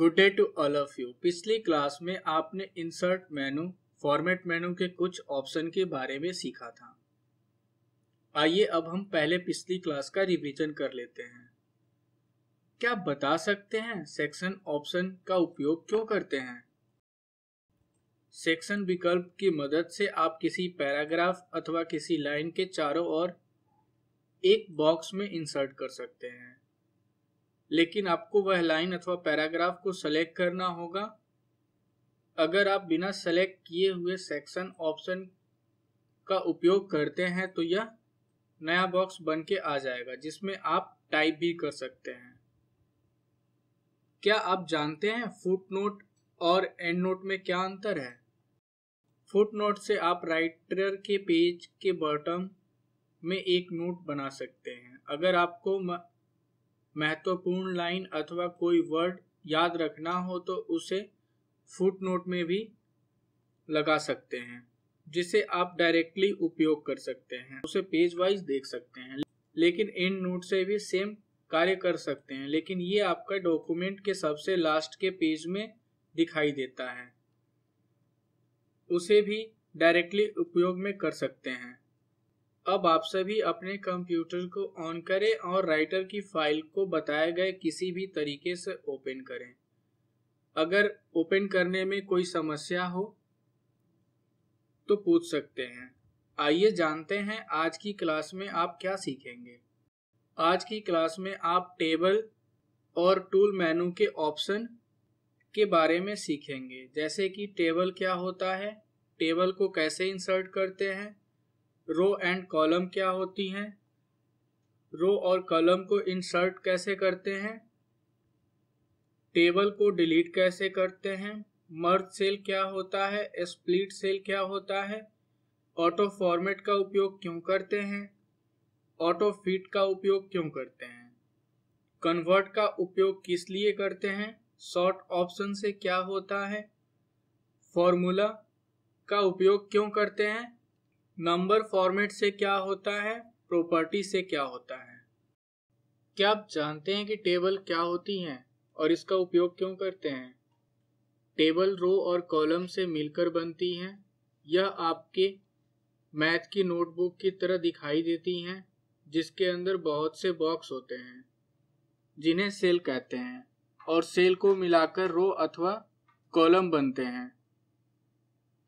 good day to all of you पिछली class में आपने इंसर्ट मेनू फॉर्मेट मेनू के कुछ ऑप्शन के बारे में सीखा था आइए अब हम पहले पिछली क्लास का रिवीजन कर लेते हैं क्या आप बता सकते हैं सेक्शन ऑप्शन का उपयोग क्यों करते हैं सेक्शन विकल्प की मदद से आप किसी पैराग्राफ अथवा किसी लाइन के चारों ओर एक बॉक्स में इंसर्ट कर सकते हैं लेकिन आपको वह लाइन अथवा पैराग्राफ को सेलेक्ट करना होगा अगर आप बिना सेलेक्ट किए हुए सेक्शन ऑप्शन का उपयोग करते हैं तो यह नया बॉक्स बन के आ जाएगा जिसमें आप टाइप भी कर सकते हैं क्या आप जानते हैं फुट नोट और एंड नोट में क्या अंतर है फुट नोट से आप राइटर के पेज के बॉटम में एक नोट बना सकते हैं अगर आपको महत्वपूर्ण लाइन अथवा कोई वर्ड याद रखना हो तो उसे फुट नोट में भी लगा सकते हैं जिसे आप डायरेक्टली उपयोग कर सकते हैं उसे पेज वाइज देख सकते हैं लेकिन एंड नोट से भी सेम कार्य कर सकते हैं लेकिन ये आपका डॉक्यूमेंट के सबसे लास्ट के पेज में दिखाई देता है उसे भी डायरेक्टली उपयोग में कर सकते हैं अब आप सभी अपने कंप्यूटर को ऑन करें और राइटर की फाइल को बताए गए किसी भी तरीके से ओपन करें अगर ओपन करने में कोई समस्या हो तो पूछ सकते हैं आइए जानते हैं आज की क्लास में आप क्या सीखेंगे आज की क्लास में आप टेबल और टूल मेनू के ऑप्शन के बारे में सीखेंगे जैसे कि टेबल क्या होता है टेबल को कैसे इंसर्ट करते हैं रो एंड कॉलम क्या होती हैं रो और कॉलम को इंसर्ट कैसे करते हैं टेबल को डिलीट कैसे करते हैं मर्ज सेल क्या होता है स्प्लिट सेल क्या होता है ऑटो फॉर्मेट का उपयोग क्यों करते हैं ऑटो फिट का उपयोग क्यों करते हैं कन्वर्ट का उपयोग किस लिए करते हैं शॉर्ट ऑप्शन से क्या होता है फॉर्मूला का उपयोग क्यों करते हैं नंबर फॉर्मेट से क्या होता है प्रॉपर्टी से क्या होता है क्या आप जानते हैं कि टेबल क्या होती हैं और इसका उपयोग क्यों करते हैं टेबल रो और कॉलम से मिलकर बनती हैं यह आपके मैथ की नोटबुक की तरह दिखाई देती हैं जिसके अंदर बहुत से बॉक्स होते हैं जिन्हें सेल कहते हैं और सेल को मिलाकर रो अथवा कॉलम बनते हैं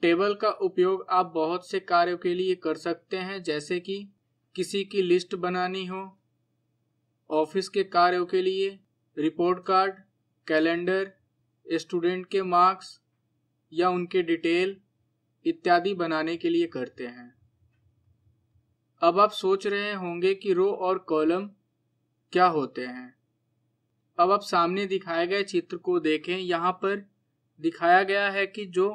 टेबल का उपयोग आप बहुत से कार्यों के लिए कर सकते हैं जैसे कि किसी की लिस्ट बनानी हो ऑफिस के कार्यों के लिए रिपोर्ट कार्ड कैलेंडर स्टूडेंट के मार्क्स या उनके डिटेल इत्यादि बनाने के लिए करते हैं अब आप सोच रहे होंगे कि रो और कॉलम क्या होते हैं अब आप सामने दिखाए गए चित्र को देखें यहाँ पर दिखाया गया है कि जो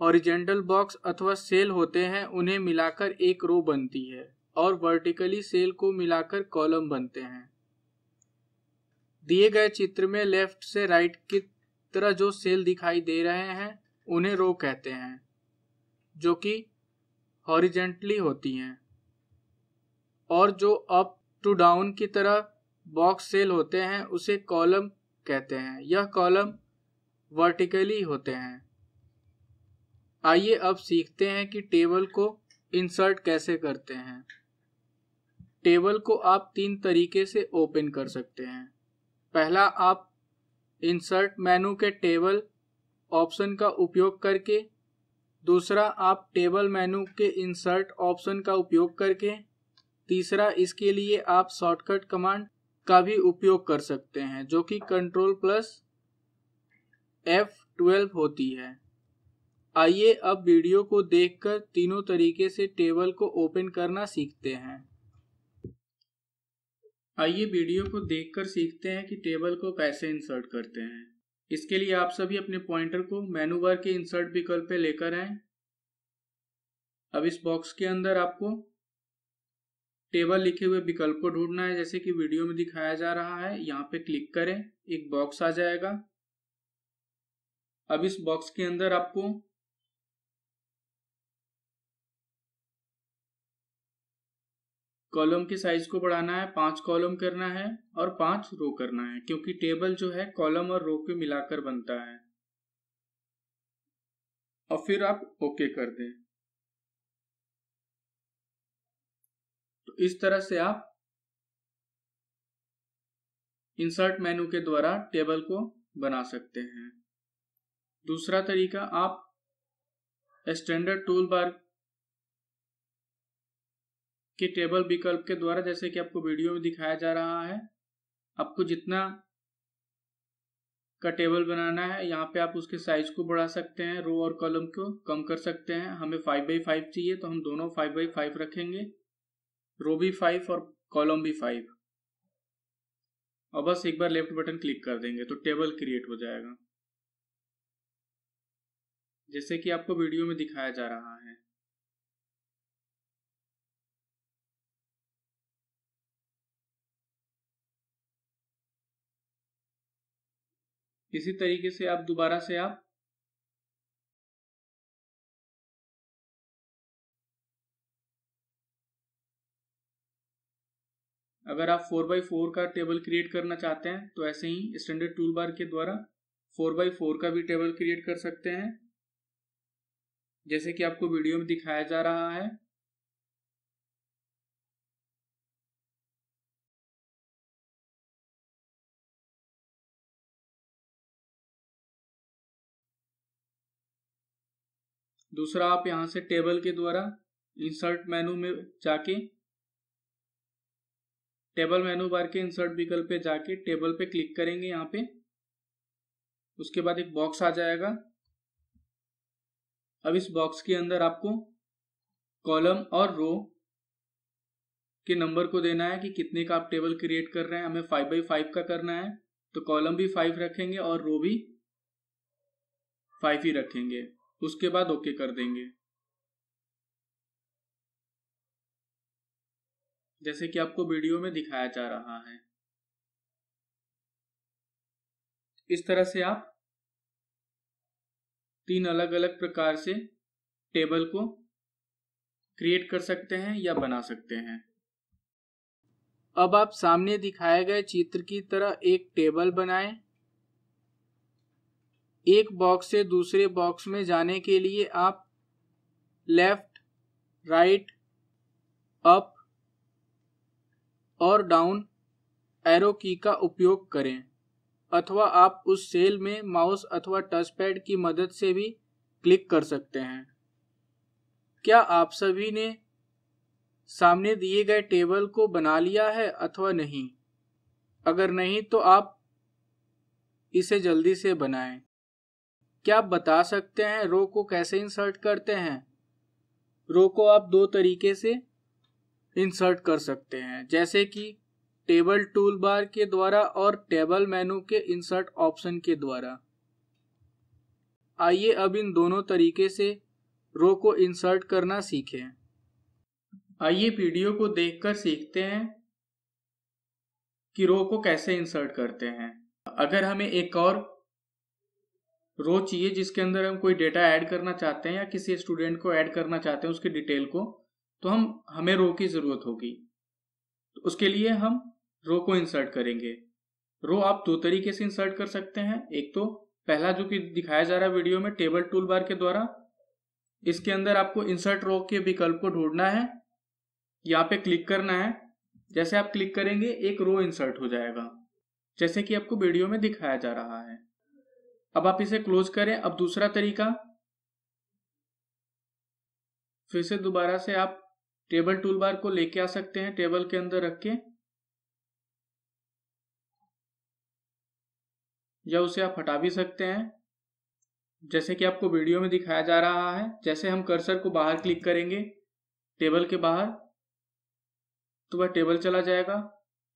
हॉरिजेंटल बॉक्स अथवा सेल होते हैं उन्हें मिलाकर एक रो बनती है और वर्टिकली सेल को मिलाकर कॉलम बनते हैं दिए गए चित्र में लेफ्ट से राइट की तरह जो सेल दिखाई दे रहे हैं उन्हें रो कहते हैं जो कि हॉरिजेंटली होती हैं और जो अप टू डाउन की तरह बॉक्स सेल होते हैं उसे कॉलम कहते हैं यह कॉलम वर्टिकली होते हैं आइए अब सीखते हैं कि टेबल को इंसर्ट कैसे करते हैं टेबल को आप तीन तरीके से ओपन कर सकते हैं पहला आप इंसर्ट मेनू के टेबल ऑप्शन का उपयोग करके दूसरा आप टेबल मेनू के इंसर्ट ऑप्शन का उपयोग करके तीसरा इसके लिए आप शॉर्टकट कमांड का भी उपयोग कर सकते हैं जो कि कंट्रोल प्लस एफ ट्वेल्व होती है आइए अब वीडियो को देखकर तीनों तरीके से टेबल को ओपन करना सीखते हैं आइए वीडियो को देखकर सीखते हैं कि टेबल को कैसे इंसर्ट करते हैं इसके लिए आप सभी अपने पॉइंटर को मेनू बार के इंसर्ट विकल्प पे लेकर आए अब इस बॉक्स के अंदर आपको टेबल लिखे हुए विकल्प को ढूंढना है जैसे कि वीडियो में दिखाया जा रहा है यहाँ पे क्लिक करें एक बॉक्स आ जाएगा अब इस बॉक्स के अंदर आपको कॉलम के साइज को बढ़ाना है पांच कॉलम करना है और पांच रो करना है क्योंकि टेबल जो है कॉलम और रो को मिलाकर बनता है और फिर आप ओके कर दें तो इस तरह से आप इंसर्ट मेनू के द्वारा टेबल को बना सकते हैं दूसरा तरीका आप स्टैंडर्ड टूल बार कि टेबल विकल्प के द्वारा जैसे कि आपको वीडियो में दिखाया जा रहा है आपको जितना का टेबल बनाना है यहाँ पे आप उसके साइज को बढ़ा सकते हैं रो और कॉलम को कम कर सकते हैं हमें फाइव बाई फाइव चाहिए तो हम दोनों फाइव बाई फाइव रखेंगे रो भी फाइव और कॉलम भी फाइव और बस एक बार लेफ्ट बटन क्लिक कर देंगे तो टेबल क्रिएट हो जाएगा जैसे कि आपको वीडियो में दिखाया जा रहा है इसी तरीके से आप दोबारा से आप अगर आप फोर बाई फोर का टेबल क्रिएट करना चाहते हैं तो ऐसे ही स्टैंडर्ड टूल बार के द्वारा फोर बाई फोर का भी टेबल क्रिएट कर सकते हैं जैसे कि आपको वीडियो में दिखाया जा रहा है दूसरा आप यहाँ से टेबल के द्वारा इंसर्ट मेनू में जाके टेबल मेनू बार के इंसर्ट विकल्प पे जाके टेबल पे क्लिक करेंगे यहाँ पे उसके बाद एक बॉक्स आ जाएगा अब इस बॉक्स के अंदर आपको कॉलम और रो के नंबर को देना है कि कितने का आप टेबल क्रिएट कर रहे हैं हमें फाइव बाई फाइव का करना है तो कॉलम भी फाइव रखेंगे और रो भी फाइव ही रखेंगे उसके बाद ओके कर देंगे जैसे कि आपको वीडियो में दिखाया जा रहा है इस तरह से आप तीन अलग अलग प्रकार से टेबल को क्रिएट कर सकते हैं या बना सकते हैं अब आप सामने दिखाए गए चित्र की तरह एक टेबल बनाएं एक बॉक्स से दूसरे बॉक्स में जाने के लिए आप लेफ्ट राइट अप और डाउन एरो की का उपयोग करें अथवा आप उस सेल में माउस अथवा टच पैड की मदद से भी क्लिक कर सकते हैं क्या आप सभी ने सामने दिए गए टेबल को बना लिया है अथवा नहीं अगर नहीं तो आप इसे जल्दी से बनाएं क्या आप बता सकते हैं रो को कैसे इंसर्ट करते हैं रो को आप दो तरीके से इंसर्ट कर सकते हैं जैसे कि टेबल टूल बार के द्वारा और टेबल मेनू के इंसर्ट ऑप्शन के द्वारा आइए अब इन दोनों तरीके से रो को इंसर्ट करना सीखें आइए वीडियो को देखकर सीखते हैं कि रो को कैसे इंसर्ट करते हैं अगर हमें एक और रो चाहिए जिसके अंदर हम कोई डेटा ऐड करना चाहते हैं या किसी स्टूडेंट को ऐड करना चाहते हैं उसकी डिटेल को तो हम हमें रो की ज़रूरत होगी तो उसके लिए हम रो को इंसर्ट करेंगे रो आप दो तरीके से इंसर्ट कर सकते हैं एक तो पहला जो कि दिखाया जा रहा है वीडियो में टेबल टूल बार के द्वारा इसके अंदर आपको इंसर्ट रो के विकल्प को ढूंढना है यहाँ पे क्लिक करना है जैसे आप क्लिक करेंगे एक रो इंसर्ट हो जाएगा जैसे कि आपको वीडियो में दिखाया जा रहा है अब आप इसे क्लोज करें अब दूसरा तरीका फिर से दोबारा से आप टेबल टूल बार को लेके आ सकते हैं टेबल के अंदर रख के या उसे आप हटा भी सकते हैं जैसे कि आपको वीडियो में दिखाया जा रहा है जैसे हम कर्सर को बाहर क्लिक करेंगे टेबल के बाहर तो वह टेबल चला जाएगा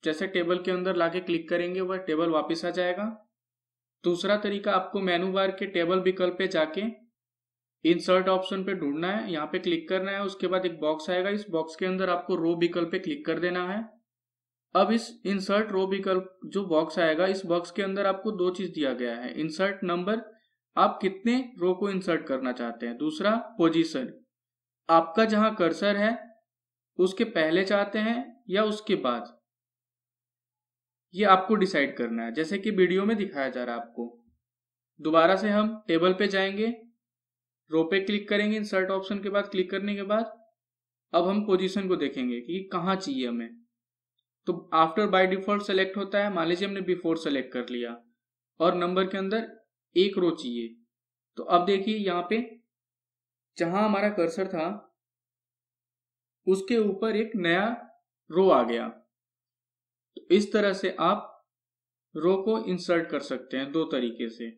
जैसे टेबल के अंदर लाके क्लिक करेंगे वह टेबल वापस आ जाएगा दूसरा तरीका आपको मेनू बार के टेबल विकल्प पे जाके इंसर्ट ऑप्शन पे ढूंढना है यहाँ पे क्लिक करना है उसके बाद एक बॉक्स आएगा इस बॉक्स के अंदर आपको रो विकल्प पे क्लिक कर देना है अब इस इंसर्ट रो विकल्प जो बॉक्स आएगा इस बॉक्स के अंदर आपको दो चीज दिया गया है इंसर्ट नंबर आप कितने रो को इंसर्ट करना चाहते हैं दूसरा पोजिशन आपका जहां कर्सर है उसके पहले चाहते हैं या उसके बाद ये आपको डिसाइड करना है जैसे कि वीडियो में दिखाया जा रहा है आपको दोबारा से हम टेबल पे जाएंगे रो पे क्लिक करेंगे इंसर्ट ऑप्शन के बाद क्लिक करने के बाद अब हम पोजीशन को देखेंगे कि कहाँ चाहिए हमें तो आफ्टर बाय डिफॉल्ट सेलेक्ट होता है मान लीजिए हमने बिफोर सेलेक्ट कर लिया और नंबर के अंदर एक रो चाहिए तो अब देखिए यहाँ पे जहां हमारा कर्सर था उसके ऊपर एक नया रो आ गया तो इस तरह से आप रो को इंसर्ट कर सकते हैं दो तरीके से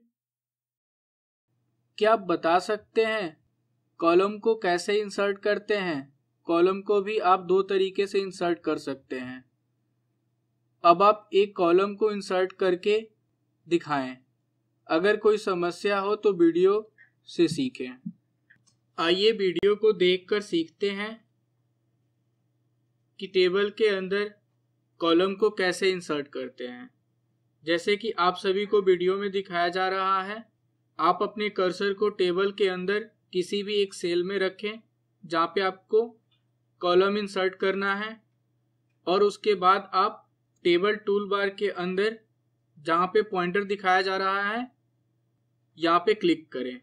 क्या आप बता सकते हैं कॉलम को कैसे इंसर्ट करते हैं कॉलम को भी आप दो तरीके से इंसर्ट कर सकते हैं अब आप एक कॉलम को इंसर्ट करके दिखाएं अगर कोई समस्या हो तो वीडियो से सीखें आइए वीडियो को देखकर सीखते हैं कि टेबल के अंदर कॉलम को कैसे इंसर्ट करते हैं जैसे कि आप सभी को वीडियो में दिखाया जा रहा है आप अपने कर्सर को टेबल के अंदर किसी भी एक सेल में रखें जहाँ पे आपको कॉलम इंसर्ट करना है और उसके बाद आप टेबल टूल बार के अंदर जहाँ पे पॉइंटर दिखाया जा रहा है यहाँ पे क्लिक करें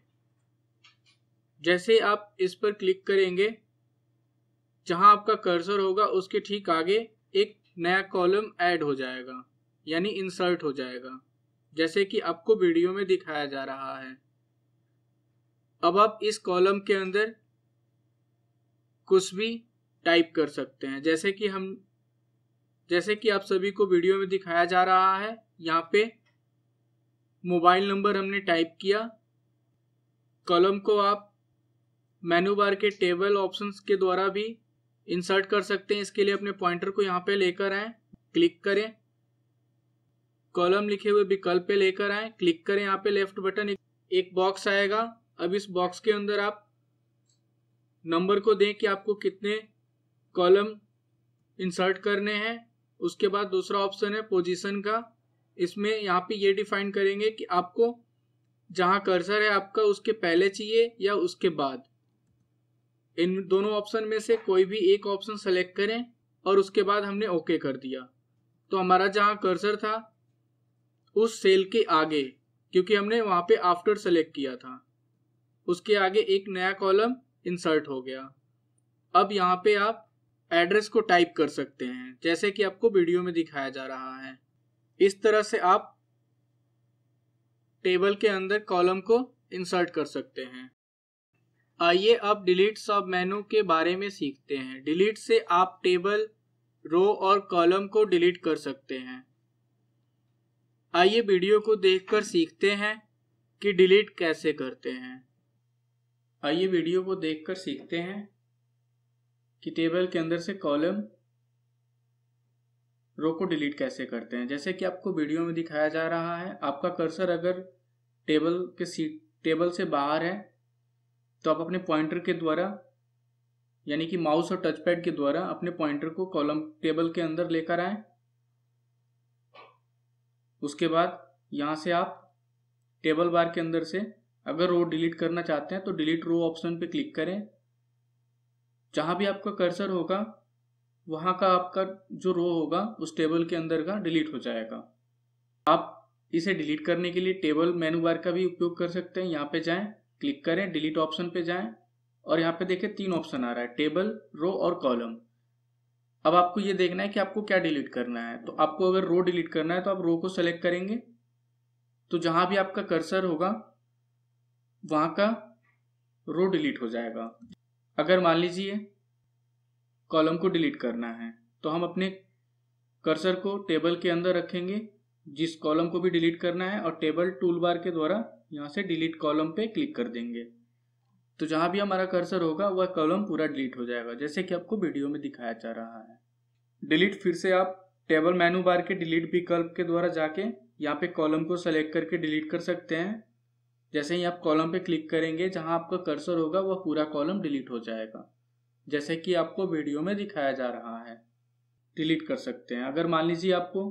जैसे आप इस पर क्लिक करेंगे जहाँ आपका कर्सर होगा उसके ठीक आगे एक नया कॉलम ऐड हो जाएगा यानी इंसर्ट हो जाएगा जैसे कि आपको वीडियो में दिखाया जा रहा है अब आप इस कॉलम के अंदर कुछ भी टाइप कर सकते हैं जैसे कि हम जैसे कि आप सभी को वीडियो में दिखाया जा रहा है यहाँ पे मोबाइल नंबर हमने टाइप किया कॉलम को आप मेनू बार के टेबल ऑप्शंस के द्वारा भी इंसर्ट कर सकते हैं इसके लिए अपने पॉइंटर को यहाँ पे लेकर आए क्लिक करें कॉलम लिखे हुए विकल्प पे लेकर आए क्लिक करें यहाँ पे लेफ्ट बटन एक बॉक्स आएगा अब इस बॉक्स के अंदर आप नंबर को दें कि आपको कितने कॉलम इंसर्ट करने हैं उसके बाद दूसरा ऑप्शन है पोजीशन का इसमें यहाँ पे ये डिफाइन करेंगे कि आपको जहाँ कर्सर है आपका उसके पहले चाहिए या उसके बाद इन दोनों ऑप्शन में से कोई भी एक ऑप्शन सेलेक्ट करें और उसके बाद हमने ओके कर दिया तो हमारा जहां कर्सर था उस सेल के आगे क्योंकि हमने वहां पे आफ्टर सेलेक्ट किया था उसके आगे एक नया कॉलम इंसर्ट हो गया अब यहाँ पे आप एड्रेस को टाइप कर सकते हैं जैसे कि आपको वीडियो में दिखाया जा रहा है इस तरह से आप टेबल के अंदर कॉलम को इंसर्ट कर सकते हैं आइए अब डिलीट सब मेनू के बारे में सीखते हैं डिलीट से आप टेबल रो और कॉलम को डिलीट कर सकते हैं आइए वीडियो को देखकर सीखते हैं कि डिलीट कैसे करते हैं आइए वीडियो को देखकर सीखते हैं कि टेबल के अंदर से कॉलम रो को डिलीट कैसे करते हैं जैसे कि आपको वीडियो में दिखाया जा रहा है आपका कर्सर अगर टेबल के सीट टेबल से बाहर है तो आप अपने पॉइंटर के द्वारा यानी कि माउस और टचपैड के द्वारा अपने पॉइंटर को कॉलम टेबल के अंदर लेकर आए उसके बाद यहां से आप टेबल बार के अंदर से अगर रो डिलीट करना चाहते हैं तो डिलीट रो ऑप्शन पे क्लिक करें जहां भी आपका कर्सर होगा वहां का आपका जो रो होगा उस टेबल के अंदर का डिलीट हो जाएगा आप इसे डिलीट करने के लिए टेबल मेनू बार का भी उपयोग कर सकते हैं यहाँ पे जाएं क्लिक करें डिलीट ऑप्शन पे जाएं और यहाँ पे देखें तीन ऑप्शन आ रहा है टेबल रो और कॉलम अब आपको ये देखना है कि आपको क्या डिलीट करना है तो आपको अगर रो डिलीट करना है तो आप रो को सेलेक्ट करेंगे तो जहां भी आपका कर्सर होगा वहां का रो डिलीट हो जाएगा अगर मान लीजिए कॉलम को डिलीट करना है तो हम अपने कर्सर को टेबल के अंदर रखेंगे जिस कॉलम को भी डिलीट करना है और टेबल टूल बार के द्वारा यहाँ से डिलीट कॉलम पे क्लिक कर देंगे तो जहाँ भी हमारा कर्सर होगा वह कॉलम पूरा डिलीट हो जाएगा जैसे कि आपको वीडियो में दिखाया जा रहा है डिलीट फिर से आप टेबल मेनू बार के डिलीट विकल्प के द्वारा जाके यहाँ पे कॉलम को सेलेक्ट करके डिलीट कर सकते हैं जैसे ही आप कॉलम पे क्लिक करेंगे जहाँ आपका कर्सर होगा वह पूरा कॉलम डिलीट हो जाएगा जैसे कि आपको वीडियो में दिखाया जा रहा है डिलीट कर सकते हैं अगर मान लीजिए आपको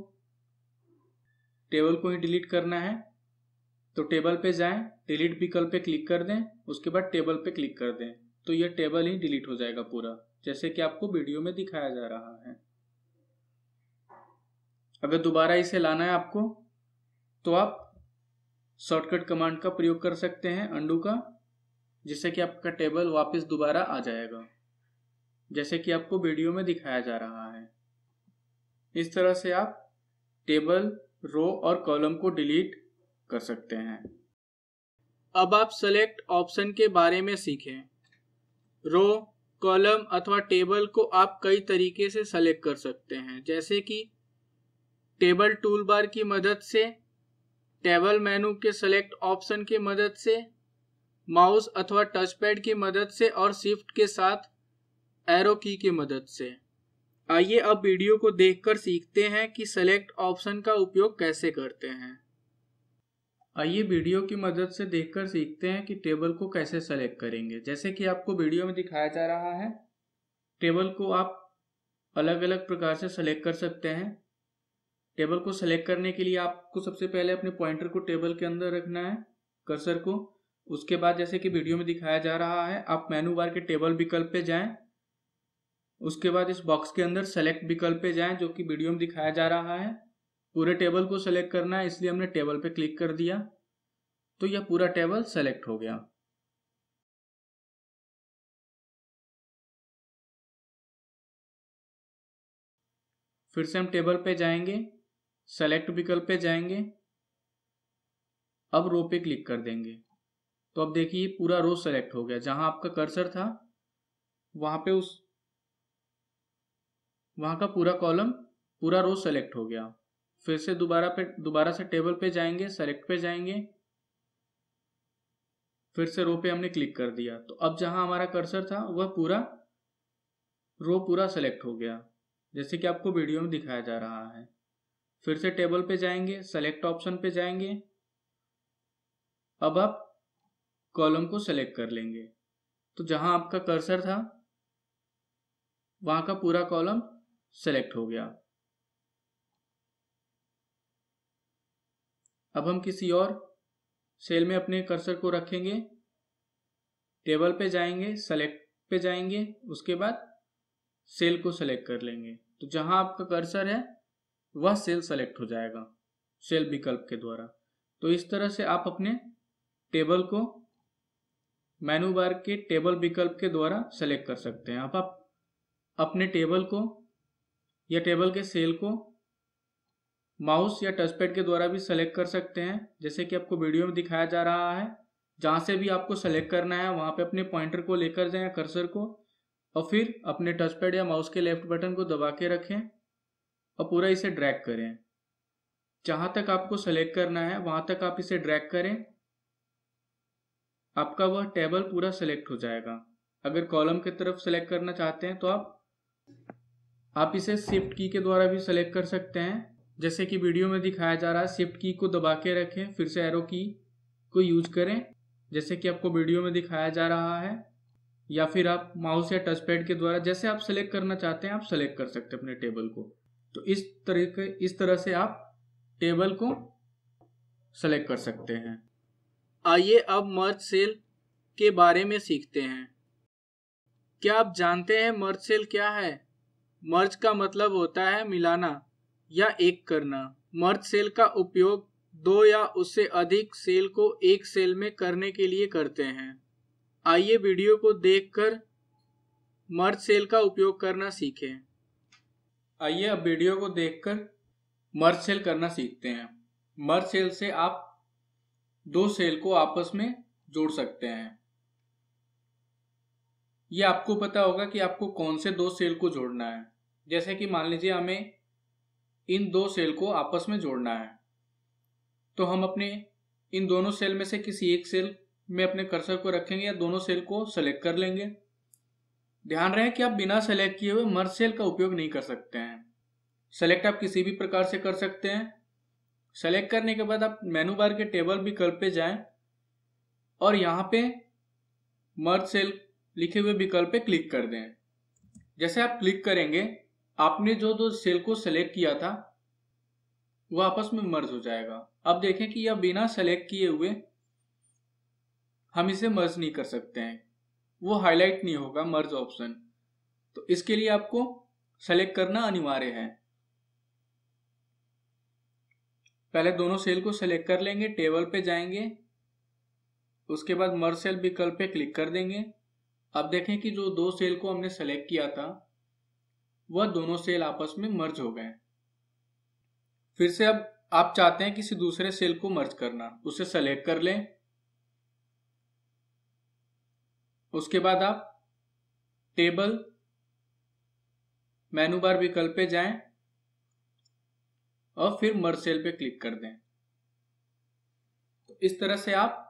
टेबल को ही डिलीट करना है तो टेबल पे जाएं डिलीट विकल्प पे क्लिक कर दें उसके बाद टेबल पे क्लिक कर दें तो यह टेबल ही डिलीट हो जाएगा पूरा जैसे कि आपको वीडियो में दिखाया जा रहा है अगर दोबारा इसे लाना है आपको तो आप शॉर्टकट कमांड का प्रयोग कर सकते हैं अंडू का जिससे कि आपका टेबल वापस दोबारा आ जाएगा जैसे कि आपको वीडियो में दिखाया जा रहा है इस तरह से आप टेबल रो और कॉलम को डिलीट कर सकते हैं अब आप सेलेक्ट ऑप्शन के बारे में सीखें रो कॉलम अथवा टेबल को आप कई तरीके से सेलेक्ट कर सकते हैं जैसे कि टेबल टूल बार की मदद से टेबल मेनू के सेलेक्ट ऑप्शन की मदद से माउस अथवा टचपैड की मदद से और शिफ्ट के साथ एरो की की मदद से आइए अब वीडियो को देखकर सीखते हैं कि सेलेक्ट ऑप्शन का उपयोग कैसे करते हैं आइए वीडियो की मदद से देखकर सीखते हैं कि टेबल को कैसे सेलेक्ट करेंगे जैसे कि आपको वीडियो में दिखाया जा रहा है टेबल को आप अलग अलग प्रकार से सेलेक्ट कर सकते हैं टेबल को सेलेक्ट करने के लिए आपको सबसे पहले अपने पॉइंटर को टेबल के अंदर रखना है कर्सर को उसके बाद जैसे कि वीडियो में दिखाया जा रहा है आप मेनू बार के टेबल विकल्प पे जाएं उसके बाद इस बॉक्स के अंदर सेलेक्ट विकल्प पे जाएं जो कि वीडियो में दिखाया जा रहा है पूरे टेबल को सेलेक्ट करना है इसलिए हमने टेबल पे क्लिक कर दिया तो यह पूरा टेबल सेलेक्ट हो गया फिर से हम टेबल पे जाएंगे सेलेक्ट विकल्प पे जाएंगे अब रो पे क्लिक कर देंगे तो अब देखिए पूरा रो सेलेक्ट हो गया जहां आपका कर्सर था वहां पे उस वहां का पूरा कॉलम पूरा रो सेलेक्ट हो गया फिर से दोबारा पे दोबारा से टेबल पे जाएंगे सेलेक्ट पे जाएंगे फिर से रो पे हमने क्लिक कर दिया तो अब जहां हमारा कर्सर था वह पूरा रो पूरा सेलेक्ट हो गया जैसे कि आपको वीडियो में दिखाया जा रहा है फिर से टेबल पे जाएंगे सेलेक्ट ऑप्शन पे जाएंगे अब आप कॉलम को सेलेक्ट कर लेंगे तो जहां आपका कर्सर था वहां का पूरा कॉलम सेलेक्ट हो गया अब हम किसी और सेल में अपने कर्सर को रखेंगे टेबल पे जाएंगे सेलेक्ट पे जाएंगे उसके बाद सेल को सेलेक्ट कर लेंगे तो जहां आपका कर्सर है वह सेल सेलेक्ट हो जाएगा सेल विकल्प के द्वारा तो इस तरह से आप अपने टेबल को मेनू बार के टेबल विकल्प के द्वारा सेलेक्ट कर सकते हैं आप, आप अपने टेबल को या टेबल के सेल को माउस या टचपैड के द्वारा भी सेलेक्ट कर सकते हैं जैसे कि आपको वीडियो में दिखाया जा रहा है जहाँ से भी आपको सेलेक्ट करना है वहाँ पे अपने पॉइंटर को लेकर जाएं कर्सर को और फिर अपने टचपैड या माउस के लेफ्ट बटन को दबा के रखें और पूरा इसे ड्रैग करें जहाँ तक आपको सेलेक्ट करना है वहाँ तक आप इसे ड्रैग करें आपका वह टेबल पूरा सेलेक्ट हो जाएगा अगर कॉलम की तरफ सेलेक्ट करना चाहते हैं तो आप आप इसे शिफ्ट की के द्वारा भी सेलेक्ट कर सकते हैं जैसे कि वीडियो में दिखाया जा रहा है शिफ्ट की को दबा के रखें फिर से एरो की को यूज करें जैसे कि आपको वीडियो में दिखाया जा रहा है या फिर आप माउस या टच पैड के द्वारा जैसे आप सेलेक्ट करना चाहते हैं आप सेलेक्ट कर सकते हैं अपने टेबल को तो इस तरीके इस तरह से आप टेबल को सेलेक्ट कर सकते हैं आइए अब मर्ज सेल के बारे में सीखते हैं क्या आप जानते हैं मर्ज सेल क्या है मर्ज का मतलब होता है मिलाना या एक करना मर्ज सेल का उपयोग दो या उससे अधिक सेल को एक सेल में करने के लिए करते हैं आइए वीडियो को देखकर मर्ज सेल का उपयोग करना सीखें आइए अब वीडियो को देखकर मर्ज सेल करना सीखते हैं मर्ज सेल से आप दो सेल को आपस में जोड़ सकते हैं ये आपको पता होगा कि आपको कौन से दो सेल को जोड़ना है जैसे कि मान लीजिए हमें इन दो सेल को आपस में जोड़ना है तो हम अपने इन दोनों सेल में से किसी एक सेल में अपने कर्सर को रखेंगे या दोनों सेल को सेलेक्ट कर लेंगे ध्यान रहे कि आप बिना सेलेक्ट किए हुए मर्ज सेल का उपयोग नहीं कर सकते हैं सेलेक्ट आप किसी भी प्रकार से कर सकते हैं सेलेक्ट करने के बाद आप मेनू बार के टेबल विकल्प पे जाएं और यहाँ पे मर्ज सेल लिखे हुए विकल्प पे क्लिक कर दें जैसे आप क्लिक करेंगे आपने जो दो सेल को सेलेक्ट किया था वह आपस में मर्ज हो जाएगा अब देखें कि यह बिना सेलेक्ट किए हुए हम इसे मर्ज नहीं कर सकते हैं वो हाईलाइट नहीं होगा मर्ज ऑप्शन तो इसके लिए आपको सेलेक्ट करना अनिवार्य है पहले दोनों सेल को सेलेक्ट कर लेंगे टेबल पे जाएंगे उसके बाद मर्ज सेल विकल्प पे क्लिक कर देंगे अब देखें कि जो दो सेल को हमने सेलेक्ट किया था वह दोनों सेल आपस में मर्ज हो गए फिर से अब आप चाहते हैं किसी दूसरे सेल को मर्ज करना उसे सेलेक्ट कर लें उसके बाद आप टेबल मेनू बार विकल्प पे जाएं और फिर मर्ज सेल पे क्लिक कर दें तो इस तरह से आप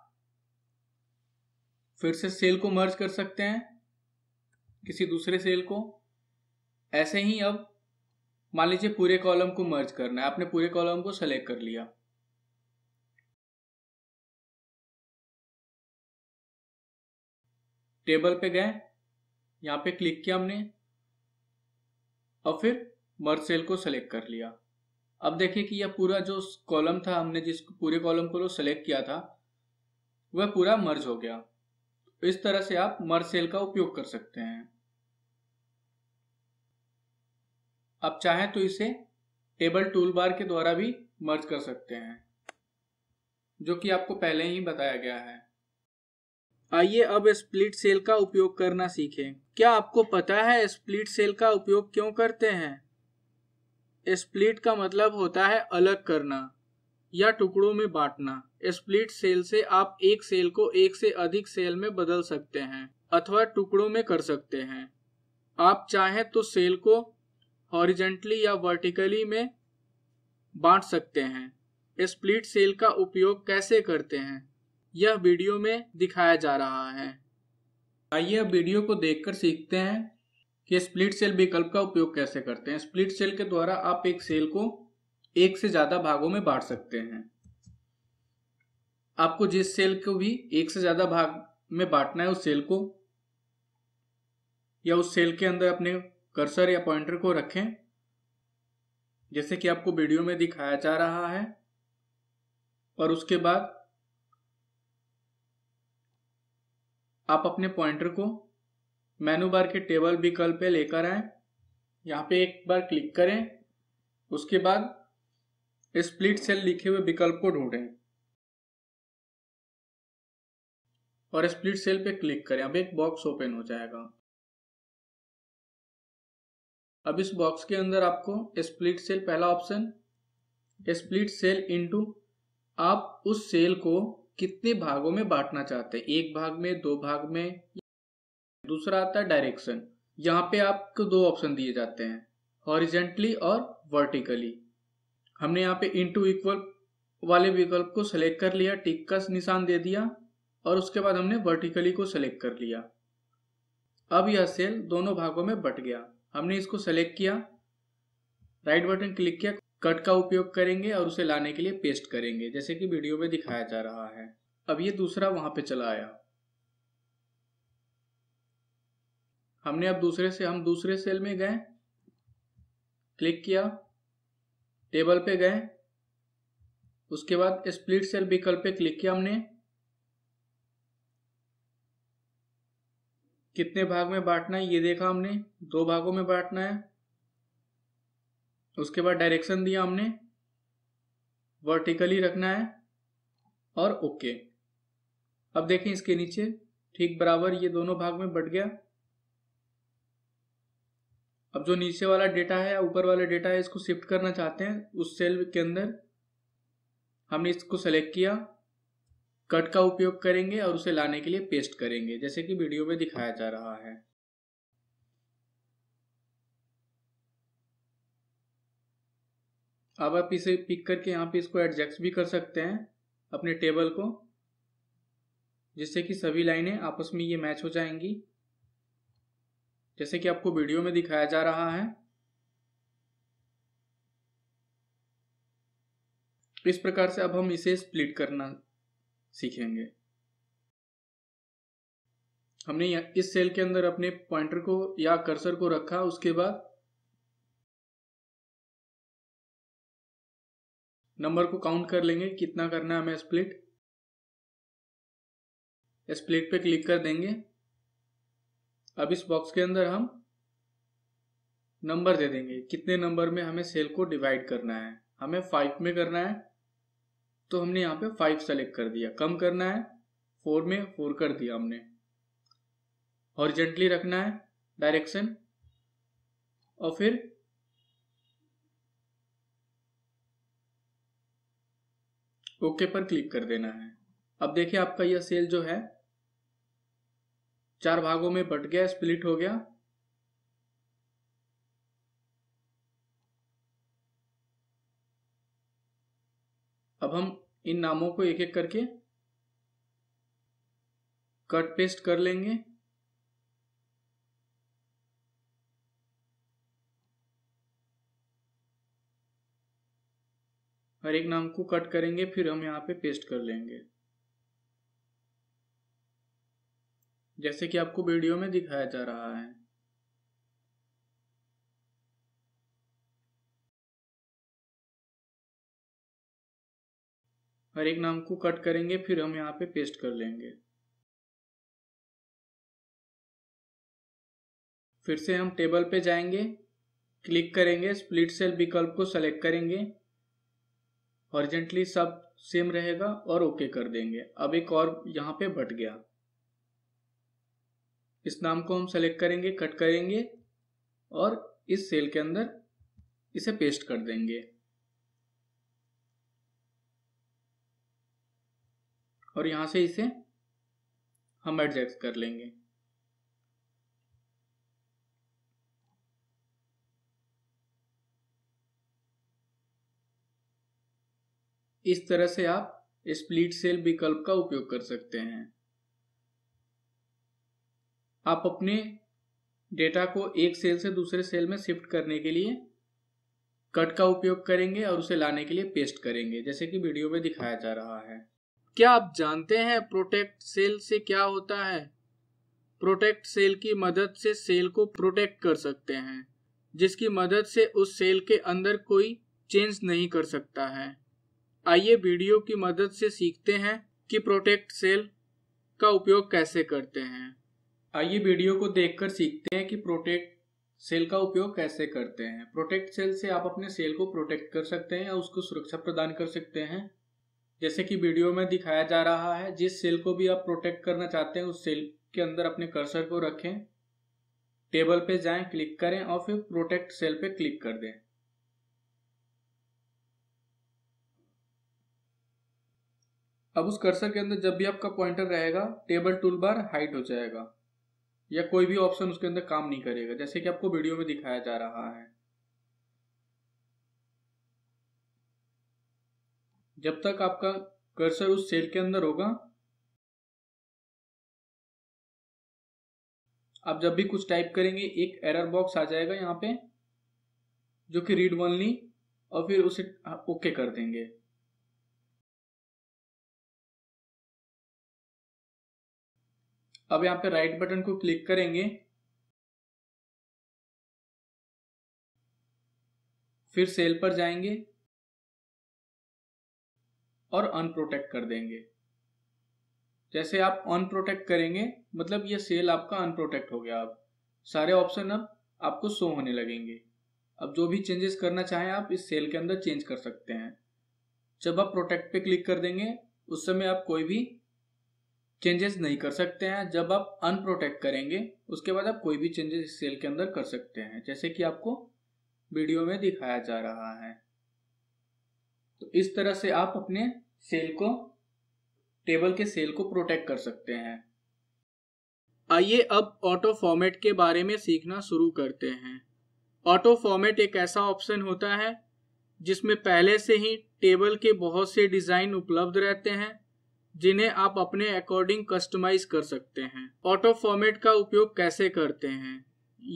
फिर से सेल को मर्ज कर सकते हैं किसी दूसरे सेल को ऐसे ही अब मान लीजिए पूरे कॉलम को मर्ज करना है आपने पूरे कॉलम को सेलेक्ट कर लिया टेबल पे गए यहां पे क्लिक किया हमने और फिर मर्ज सेल को सेलेक्ट कर लिया अब देखिए कि यह पूरा जो कॉलम था हमने जिस पूरे कॉलम को सेलेक्ट किया था वह पूरा मर्ज हो गया इस तरह से आप मर्ज सेल का उपयोग कर सकते हैं आप चाहें तो इसे टेबल टूल बार के द्वारा भी मर्ज कर सकते हैं जो कि आपको पहले ही बताया गया है आइए अब स्प्लिट सेल का उपयोग करना सीखें क्या आपको पता है स्प्लिट सेल का उपयोग क्यों करते हैं स्प्लिट का मतलब होता है अलग करना या टुकड़ों में बांटना स्प्लिट सेल से आप एक सेल को एक से अधिक सेल में बदल सकते हैं अथवा टुकड़ों में कर सकते हैं आप चाहें तो सेल को हॉरिजेंटली या वर्टिकली में बांट सकते हैं स्प्लिट सेल का उपयोग कैसे करते हैं यह वीडियो में दिखाया जा रहा है आइए अब वीडियो को देखकर सीखते हैं कि स्प्लिट सेल विकल्प का उपयोग कैसे करते हैं स्प्लिट सेल के द्वारा आप एक सेल को एक से ज़्यादा भागों में बांट सकते हैं आपको जिस सेल को भी एक से ज़्यादा भाग में बांटना है उस सेल को या उस सेल के अंदर अपने कर्सर या पॉइंटर को रखें जैसे कि आपको वीडियो में दिखाया जा रहा है और उसके बाद आप अपने पॉइंटर को मेनू बार के टेबल विकल्प पे लेकर आए यहाँ पे एक बार क्लिक करें उसके बाद स्प्लिट सेल लिखे हुए विकल्प को ढूंढें और स्प्लिट सेल पे क्लिक करें अब एक बॉक्स ओपन हो जाएगा अब इस बॉक्स के अंदर आपको स्प्लिट सेल पहला ऑप्शन स्प्लिट सेल इनटू आप उस सेल को कितने भागों में बांटना चाहते हैं एक भाग में दो भाग में दूसरा आता है डायरेक्शन यहाँ पे आपको दो ऑप्शन दिए जाते हैं हॉरिजेंटली और वर्टिकली हमने यहाँ पे इनटू इक्वल वाले विकल्प को सेलेक्ट कर लिया टिक का निशान दे दिया और उसके बाद हमने वर्टिकली को सेलेक्ट कर लिया अब यह सेल दोनों भागों में बट गया हमने इसको सेलेक्ट किया राइट बटन क्लिक किया कट का उपयोग करेंगे और उसे लाने के लिए पेस्ट करेंगे जैसे कि वीडियो में दिखाया जा रहा है अब ये दूसरा वहां पे चला आया हमने अब दूसरे से हम दूसरे सेल में गए क्लिक किया टेबल पे गए उसके बाद स्प्लिट सेल विकल्प पे क्लिक किया हमने कितने भाग में बांटना है ये देखा हमने दो भागों में बांटना है उसके बाद डायरेक्शन दिया हमने वर्टिकली रखना है और ओके अब देखें इसके नीचे ठीक बराबर ये दोनों भाग में बट गया अब जो नीचे वाला डेटा है या ऊपर वाला डेटा है इसको शिफ्ट करना चाहते हैं उस सेल के अंदर हमने इसको सेलेक्ट किया कट का उपयोग करेंगे और उसे लाने के लिए पेस्ट करेंगे जैसे कि वीडियो में दिखाया जा रहा है अब आप इसे पिक करके यहाँ पे इसको एडजस्ट भी कर सकते हैं अपने टेबल को जिससे कि सभी लाइनें आपस में ये मैच हो जाएंगी जैसे कि आपको वीडियो में दिखाया जा रहा है इस प्रकार से अब हम इसे स्प्लिट करना सीखेंगे हमने इस सेल के अंदर अपने पॉइंटर को या कर्सर को रखा उसके बाद नंबर को काउंट कर लेंगे कितना करना है हमें स्प्लिट स्प्लिट पे क्लिक कर देंगे अब इस बॉक्स के अंदर हम नंबर दे देंगे कितने नंबर में हमें सेल को डिवाइड करना है हमें फाइव में करना है तो हमने यहाँ पे फाइव सेलेक्ट कर दिया कम करना है फोर में फोर कर दिया हमने हॉरिजेंटली रखना है डायरेक्शन और फिर ओके okay पर क्लिक कर देना है अब देखिए आपका यह सेल जो है चार भागों में बट गया स्प्लिट हो गया अब हम इन नामों को एक एक करके कट पेस्ट कर लेंगे हर एक नाम को कट करेंगे फिर हम यहाँ पे पेस्ट कर लेंगे जैसे कि आपको वीडियो में दिखाया जा रहा है हर एक नाम को कट करेंगे फिर हम यहाँ पे पेस्ट कर लेंगे फिर से हम टेबल पे जाएंगे क्लिक करेंगे स्प्लिट सेल विकल्प को सेलेक्ट करेंगे ऑर्जेंटली सब सेम रहेगा और ओके कर देंगे अब एक और यहाँ पे बट गया इस नाम को हम सेलेक्ट करेंगे कट करेंगे और इस सेल के अंदर इसे पेस्ट कर देंगे और यहां से इसे हम एडजस्ट कर लेंगे इस तरह से आप स्प्लिट सेल विकल्प का उपयोग कर सकते हैं आप अपने डेटा को एक सेल से दूसरे सेल में शिफ्ट करने के लिए कट का उपयोग करेंगे और उसे लाने के लिए पेस्ट करेंगे जैसे कि वीडियो में दिखाया जा रहा है क्या आप जानते हैं प्रोटेक्ट सेल से क्या होता है प्रोटेक्ट सेल की मदद से सेल को प्रोटेक्ट कर सकते हैं जिसकी मदद से उस सेल के अंदर कोई चेंज नहीं कर सकता है आइए वीडियो की मदद से सीखते हैं कि प्रोटेक्ट सेल का उपयोग कैसे करते हैं आइए वीडियो को देखकर सीखते हैं कि प्रोटेक्ट सेल का उपयोग कैसे करते हैं प्रोटेक्ट सेल से आप अपने सेल को प्रोटेक्ट कर सकते हैं या उसको सुरक्षा प्रदान कर सकते हैं जैसे कि वीडियो में दिखाया जा रहा है जिस सेल को भी आप प्रोटेक्ट करना चाहते हैं उस सेल के अंदर अपने कर्सर को रखें टेबल पे जाएं क्लिक करें और फिर प्रोटेक्ट सेल पे क्लिक कर दें अब उस कर्सर के अंदर जब भी आपका पॉइंटर रहेगा टेबल टूल बार हाइट हो जाएगा या कोई भी ऑप्शन उसके अंदर काम नहीं करेगा जैसे कि आपको वीडियो में दिखाया जा रहा है जब तक आपका कर्सर उस सेल के अंदर होगा आप जब भी कुछ टाइप करेंगे एक एरर बॉक्स आ जाएगा यहाँ पे जो कि रीड ली और फिर उसे ओके कर देंगे अब यहाँ पे राइट बटन को क्लिक करेंगे फिर सेल पर जाएंगे और अनप्रोटेक्ट कर देंगे जैसे आप अनप्रोटेक्ट करेंगे मतलब ये सेल आपका अनप्रोटेक्ट हो गया अब सारे ऑप्शन अब आपको शो होने लगेंगे अब जो भी चेंजेस करना चाहें आप इस सेल के अंदर चेंज कर सकते हैं जब आप प्रोटेक्ट पे क्लिक कर देंगे उस समय आप कोई भी चेंजेस नहीं कर सकते हैं जब आप अनप्रोटेक्ट करेंगे उसके बाद आप कोई भी चेंजेस इस सेल के अंदर कर सकते हैं जैसे कि आपको वीडियो में दिखाया जा रहा है तो इस तरह से आप अपने सेल को टेबल के सेल को प्रोटेक्ट कर सकते हैं आइए अब ऑटो फॉर्मेट के बारे में सीखना शुरू करते हैं ऑटो फॉर्मेट एक ऐसा ऑप्शन होता है जिसमें पहले से ही टेबल के बहुत से डिज़ाइन उपलब्ध रहते हैं जिन्हें आप अपने अकॉर्डिंग कस्टमाइज कर सकते हैं ऑटो फॉर्मेट का उपयोग कैसे करते हैं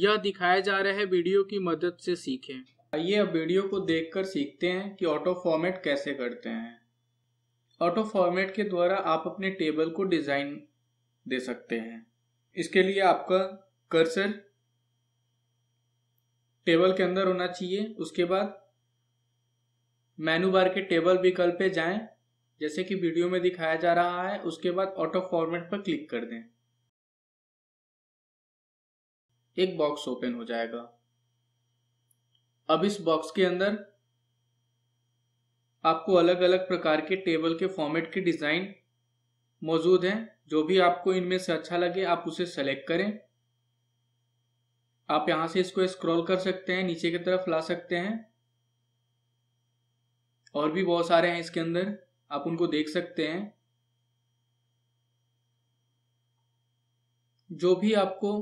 यह दिखाया जा रहा है वीडियो की मदद से सीखें आइए अब वीडियो को देखकर सीखते हैं कि ऑटो फॉर्मेट कैसे करते हैं ऑटो फॉर्मेट के द्वारा आप अपने टेबल को डिज़ाइन दे सकते हैं इसके लिए आपका कर्सर टेबल के अंदर होना चाहिए उसके बाद मेनू बार के टेबल विकल्प पे जाएं जैसे कि वीडियो में दिखाया जा रहा है उसके बाद ऑटो फॉर्मेट पर क्लिक कर दें एक बॉक्स ओपन हो जाएगा अब इस बॉक्स के अंदर आपको अलग अलग प्रकार के टेबल के फॉर्मेट के डिज़ाइन मौजूद हैं जो भी आपको इनमें से अच्छा लगे आप उसे सेलेक्ट करें आप यहां से इसको स्क्रॉल कर सकते हैं नीचे की तरफ ला सकते हैं और भी बहुत सारे हैं इसके अंदर आप उनको देख सकते हैं जो भी आपको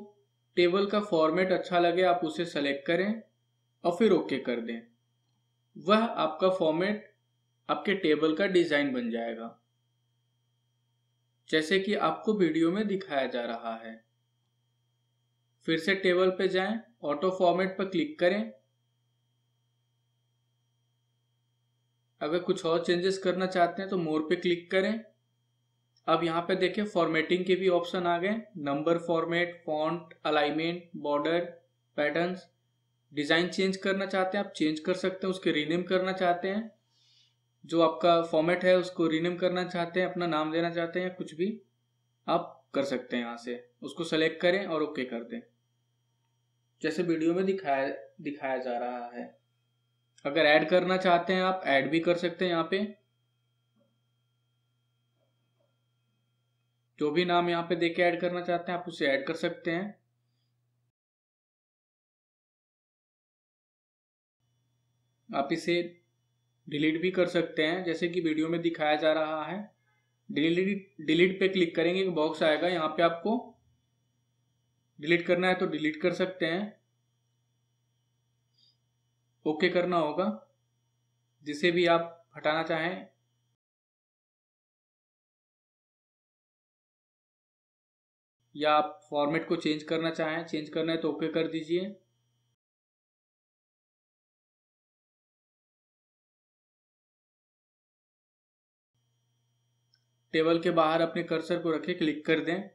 टेबल का फॉर्मेट अच्छा लगे आप उसे सेलेक्ट करें और फिर ओके कर दें वह आपका फॉर्मेट आपके टेबल का डिज़ाइन बन जाएगा जैसे कि आपको वीडियो में दिखाया जा रहा है फिर से टेबल पर जाएं, ऑटो फॉर्मेट पर क्लिक करें अगर कुछ और चेंजेस करना चाहते हैं तो मोर पे क्लिक करें अब यहां पे देखें फॉर्मेटिंग के भी ऑप्शन आ गए number format font alignment border patterns design change करना चाहते हैं आप चेंज कर सकते हैं उसके रीनेम करना चाहते हैं जो आपका फॉर्मेट है उसको रीनेम करना चाहते हैं अपना नाम देना चाहते हैं या कुछ भी आप कर सकते हैं यहाँ से उसको सेलेक्ट करें और ओके कर दें जैसे वीडियो में दिखाया दिखाया जा रहा है अगर ऐड करना चाहते हैं आप ऐड भी कर सकते हैं यहाँ पे जो भी नाम यहाँ पे देके ऐड करना चाहते हैं आप उसे ऐड कर सकते हैं आप इसे डिलीट भी कर सकते हैं जैसे कि वीडियो में दिखाया जा रहा है डिलीट डिलीट पे क्लिक करेंगे एक बॉक्स आएगा यहाँ पे आपको डिलीट करना है तो डिलीट कर सकते हैं ओके करना होगा जिसे भी आप हटाना चाहें या आप फॉर्मेट को चेंज करना चाहें चेंज करना है तो ओके कर दीजिए टेबल के बाहर अपने कर्सर को रखे क्लिक कर दें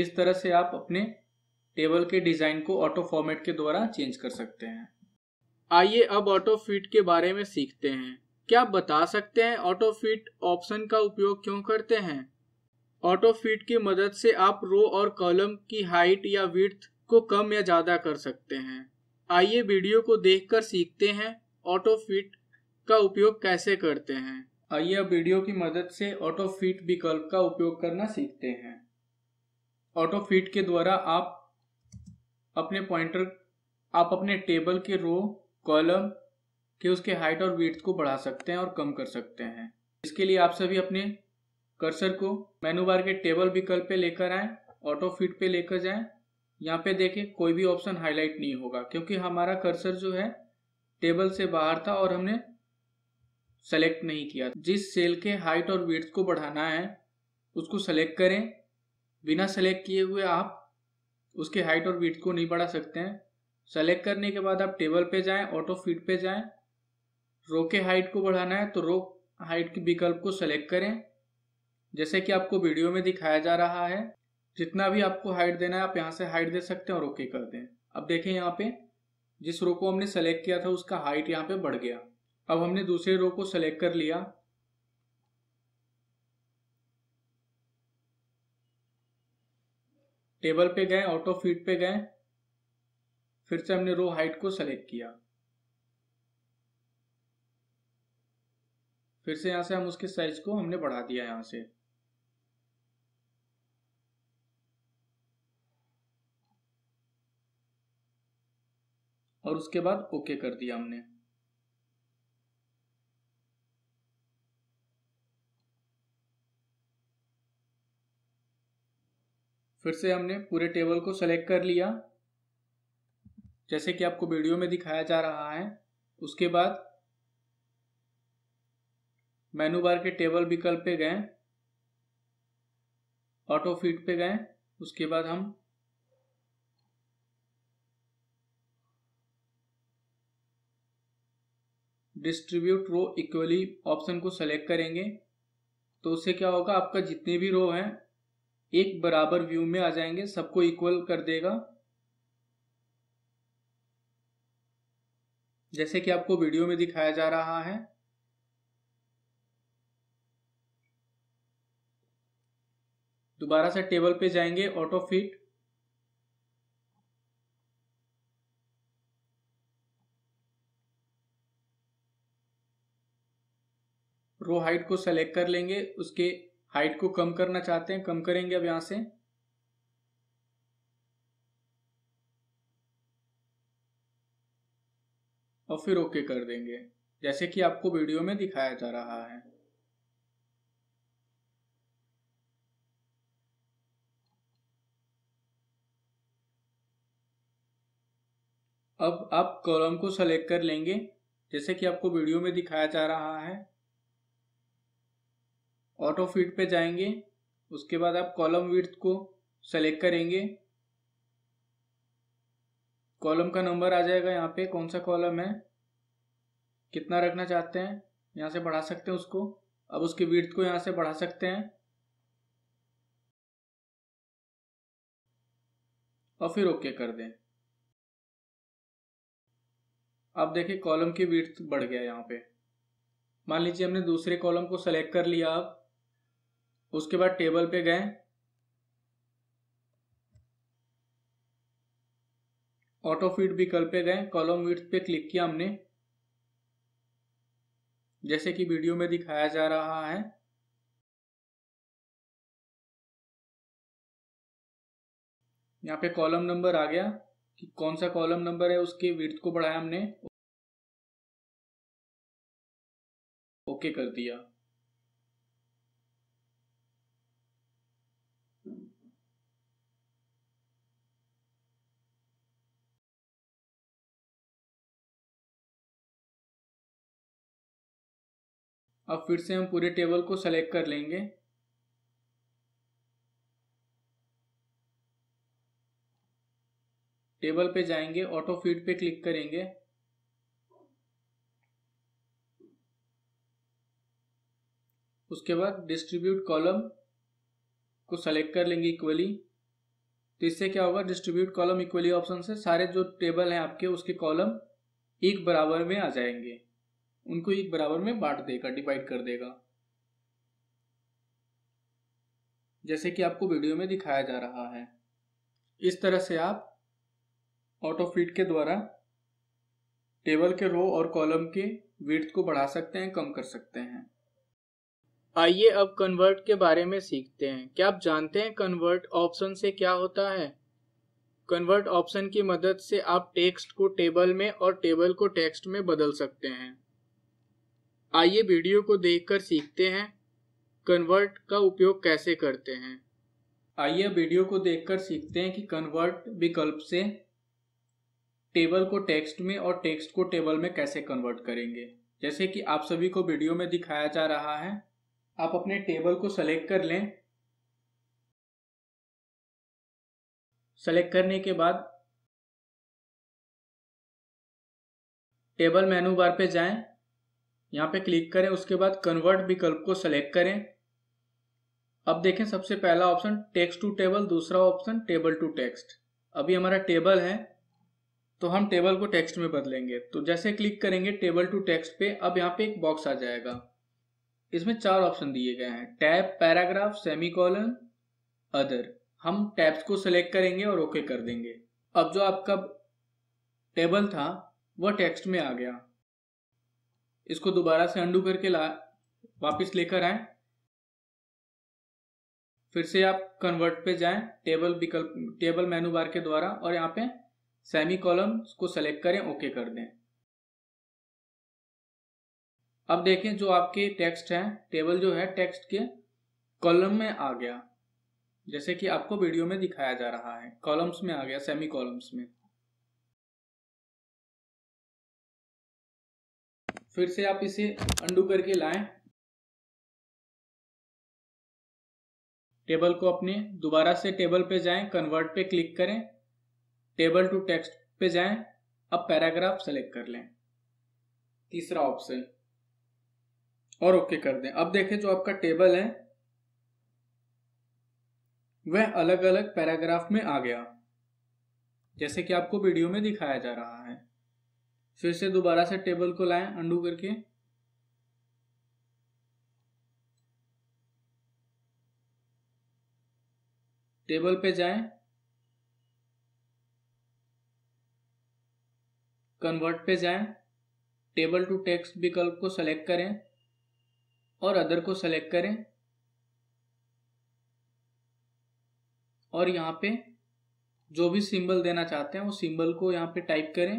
इस तरह से आप अपने टेबल के डिज़ाइन को ऑटो फॉर्मेट के द्वारा चेंज कर सकते हैं आइए अब ऑटो फिट के बारे में सीखते हैं क्या आप बता सकते हैं ऑटो फिट ऑप्शन का उपयोग क्यों करते हैं ऑटो फिट की मदद से आप रो और कॉलम की हाइट या विथ को कम या ज़्यादा कर सकते हैं आइए वीडियो को देखकर सीखते हैं ऑटो फिट का उपयोग कैसे करते हैं आइए अब वीडियो की मदद से ऑटो फिट विकल्प का उपयोग करना सीखते हैं ऑटो फिट के द्वारा आप अपने पॉइंटर आप अपने टेबल के रो कॉलम के उसके हाइट और वेट को बढ़ा सकते हैं और कम कर सकते हैं इसके लिए आप सभी अपने कर्सर को मेनू बार के टेबल विकल्प पे लेकर आए ऑटो फिट पे लेकर जाए यहाँ पे देखें कोई भी ऑप्शन हाईलाइट नहीं होगा क्योंकि हमारा कर्सर जो है टेबल से बाहर था और हमने सेलेक्ट नहीं किया जिस सेल के हाइट और वेट को बढ़ाना है उसको सेलेक्ट करें बिना सेलेक्ट किए हुए आप उसके हाइट और वेट को नहीं बढ़ा सकते हैं सेलेक्ट करने के बाद आप टेबल पे जाएं ऑटो फिट पे जाएं रो के हाइट को बढ़ाना है तो रो हाइट के विकल्प को सेलेक्ट करें जैसे कि आपको वीडियो में दिखाया जा रहा है जितना भी आपको हाइट देना है आप यहाँ से हाइट दे सकते हैं और ओके कर दें अब देखें यहाँ पे जिस रो को हमने सेलेक्ट किया था उसका हाइट यहाँ पे बढ़ गया अब हमने दूसरे रो को सेलेक्ट कर लिया टेबल पे गए ऑटो फीड पे गए फिर से हमने रो हाइट को सेलेक्ट किया फिर से यहां से हम उसके साइज को हमने बढ़ा दिया यहां से और उसके बाद ओके कर दिया हमने फिर से हमने पूरे टेबल को सेलेक्ट कर लिया जैसे कि आपको वीडियो में दिखाया जा रहा है उसके बाद मेनू बार के टेबल विकल्प पे गए ऑटो फिट पे गए उसके बाद हम डिस्ट्रीब्यूट रो इक्वली ऑप्शन को सेलेक्ट करेंगे तो उससे क्या होगा आपका जितने भी रो हैं एक बराबर व्यू में आ जाएंगे सबको इक्वल कर देगा जैसे कि आपको वीडियो में दिखाया जा रहा है दोबारा से टेबल पे जाएंगे ऑटो फिट रो हाइट को सेलेक्ट कर लेंगे उसके हाइट को कम करना चाहते हैं कम करेंगे अब यहां से और फिर ओके कर देंगे जैसे कि आपको वीडियो में दिखाया जा रहा है अब आप कॉलम को सेलेक्ट कर लेंगे जैसे कि आपको वीडियो में दिखाया जा रहा है ऑटो फीड पे जाएंगे उसके बाद आप कॉलम विड्थ को सेलेक्ट करेंगे कॉलम का नंबर आ जाएगा यहाँ पे कौन सा कॉलम है कितना रखना चाहते हैं यहाँ से बढ़ा सकते हैं उसको अब उसके विड्थ को यहाँ से बढ़ा सकते हैं और फिर ओके कर दें अब देखिए कॉलम की विड्थ बढ़ गया यहाँ पे मान लीजिए हमने दूसरे कॉलम को सेलेक्ट कर लिया अब उसके बाद टेबल पे गए ऑटो फीड विकल्प पे गए कॉलम विथ पे क्लिक किया हमने जैसे कि वीडियो में दिखाया जा रहा है यहाँ पे कॉलम नंबर आ गया कि कौन सा कॉलम नंबर है उसके विर्थ को बढ़ाया हमने ओके कर दिया अब फिर से हम पूरे टेबल को सेलेक्ट कर लेंगे टेबल पे जाएंगे ऑटो फीड पे क्लिक करेंगे उसके बाद डिस्ट्रीब्यूट कॉलम को सेलेक्ट कर लेंगे इक्वली तो इससे क्या होगा डिस्ट्रीब्यूट कॉलम इक्वली ऑप्शन से सारे जो टेबल हैं आपके उसके कॉलम एक बराबर में आ जाएंगे उनको एक बराबर में बांट देगा डिवाइड कर देगा जैसे कि आपको वीडियो में दिखाया जा रहा है इस तरह से आप फीड के द्वारा टेबल के रो और कॉलम के वेट को बढ़ा सकते हैं कम कर सकते हैं आइए अब कन्वर्ट के बारे में सीखते हैं क्या आप जानते हैं कन्वर्ट ऑप्शन से क्या होता है कन्वर्ट ऑप्शन की मदद से आप टेक्स्ट को टेबल में और टेबल को टेक्स्ट में बदल सकते हैं आइए वीडियो को देखकर सीखते हैं कन्वर्ट का उपयोग कैसे करते हैं आइए वीडियो को देखकर सीखते हैं कि कन्वर्ट विकल्प से टेबल को टेक्स्ट में और टेक्स्ट को टेबल में कैसे कन्वर्ट करेंगे जैसे कि आप सभी को वीडियो में दिखाया जा रहा है आप अपने टेबल को सेलेक्ट कर लें सेलेक्ट करने के बाद टेबल मेनू बार पे जाएं यहाँ पे क्लिक करें उसके बाद कन्वर्ट विकल्प को सेलेक्ट करें अब देखें सबसे पहला ऑप्शन टेक्स्ट टू टेबल दूसरा ऑप्शन टेबल टू टेक्स्ट अभी हमारा टेबल है तो हम टेबल को टेक्स्ट में बदलेंगे तो जैसे क्लिक करेंगे टेबल टू टेक्स्ट पे अब यहाँ पे एक बॉक्स आ जाएगा इसमें चार ऑप्शन दिए गए हैं tab paragraph semicolon other हम टैब्स को सिलेक्ट करेंगे और ओके कर देंगे अब जो आपका टेबल था वह टेक्स्ट में आ गया इसको दोबारा से अंडू करके ला वापिस लेकर आए फिर से आप कन्वर्ट पे जाएं टेबल विकल्प टेबल मेनू बार के द्वारा और यहाँ पे सेमी कॉलम को सेलेक्ट करें ओके कर दें अब देखें जो आपके टेक्स्ट है टेबल जो है टेक्स्ट के कॉलम में आ गया जैसे कि आपको वीडियो में दिखाया जा रहा है कॉलम्स में आ गया सेमी कॉलम्स में फिर से आप इसे अंडू करके लाएं टेबल को अपने दोबारा से टेबल पे जाएं कन्वर्ट पे क्लिक करें टेबल टू टेक्स्ट पे जाएं अब पैराग्राफ सेलेक्ट कर लें तीसरा ऑप्शन और ओके कर दें अब देखें जो आपका टेबल है वह अलग अलग पैराग्राफ में आ गया जैसे कि आपको वीडियो में दिखाया जा रहा है फिर से दोबारा से टेबल को लाएं अंडू करके टेबल पे जाएं कन्वर्ट पे जाएं टेबल टू टेक्स्ट विकल्प को सेलेक्ट करें और अदर को सेलेक्ट करें और यहाँ पे जो भी सिंबल देना चाहते हैं वो सिंबल को यहाँ पे टाइप करें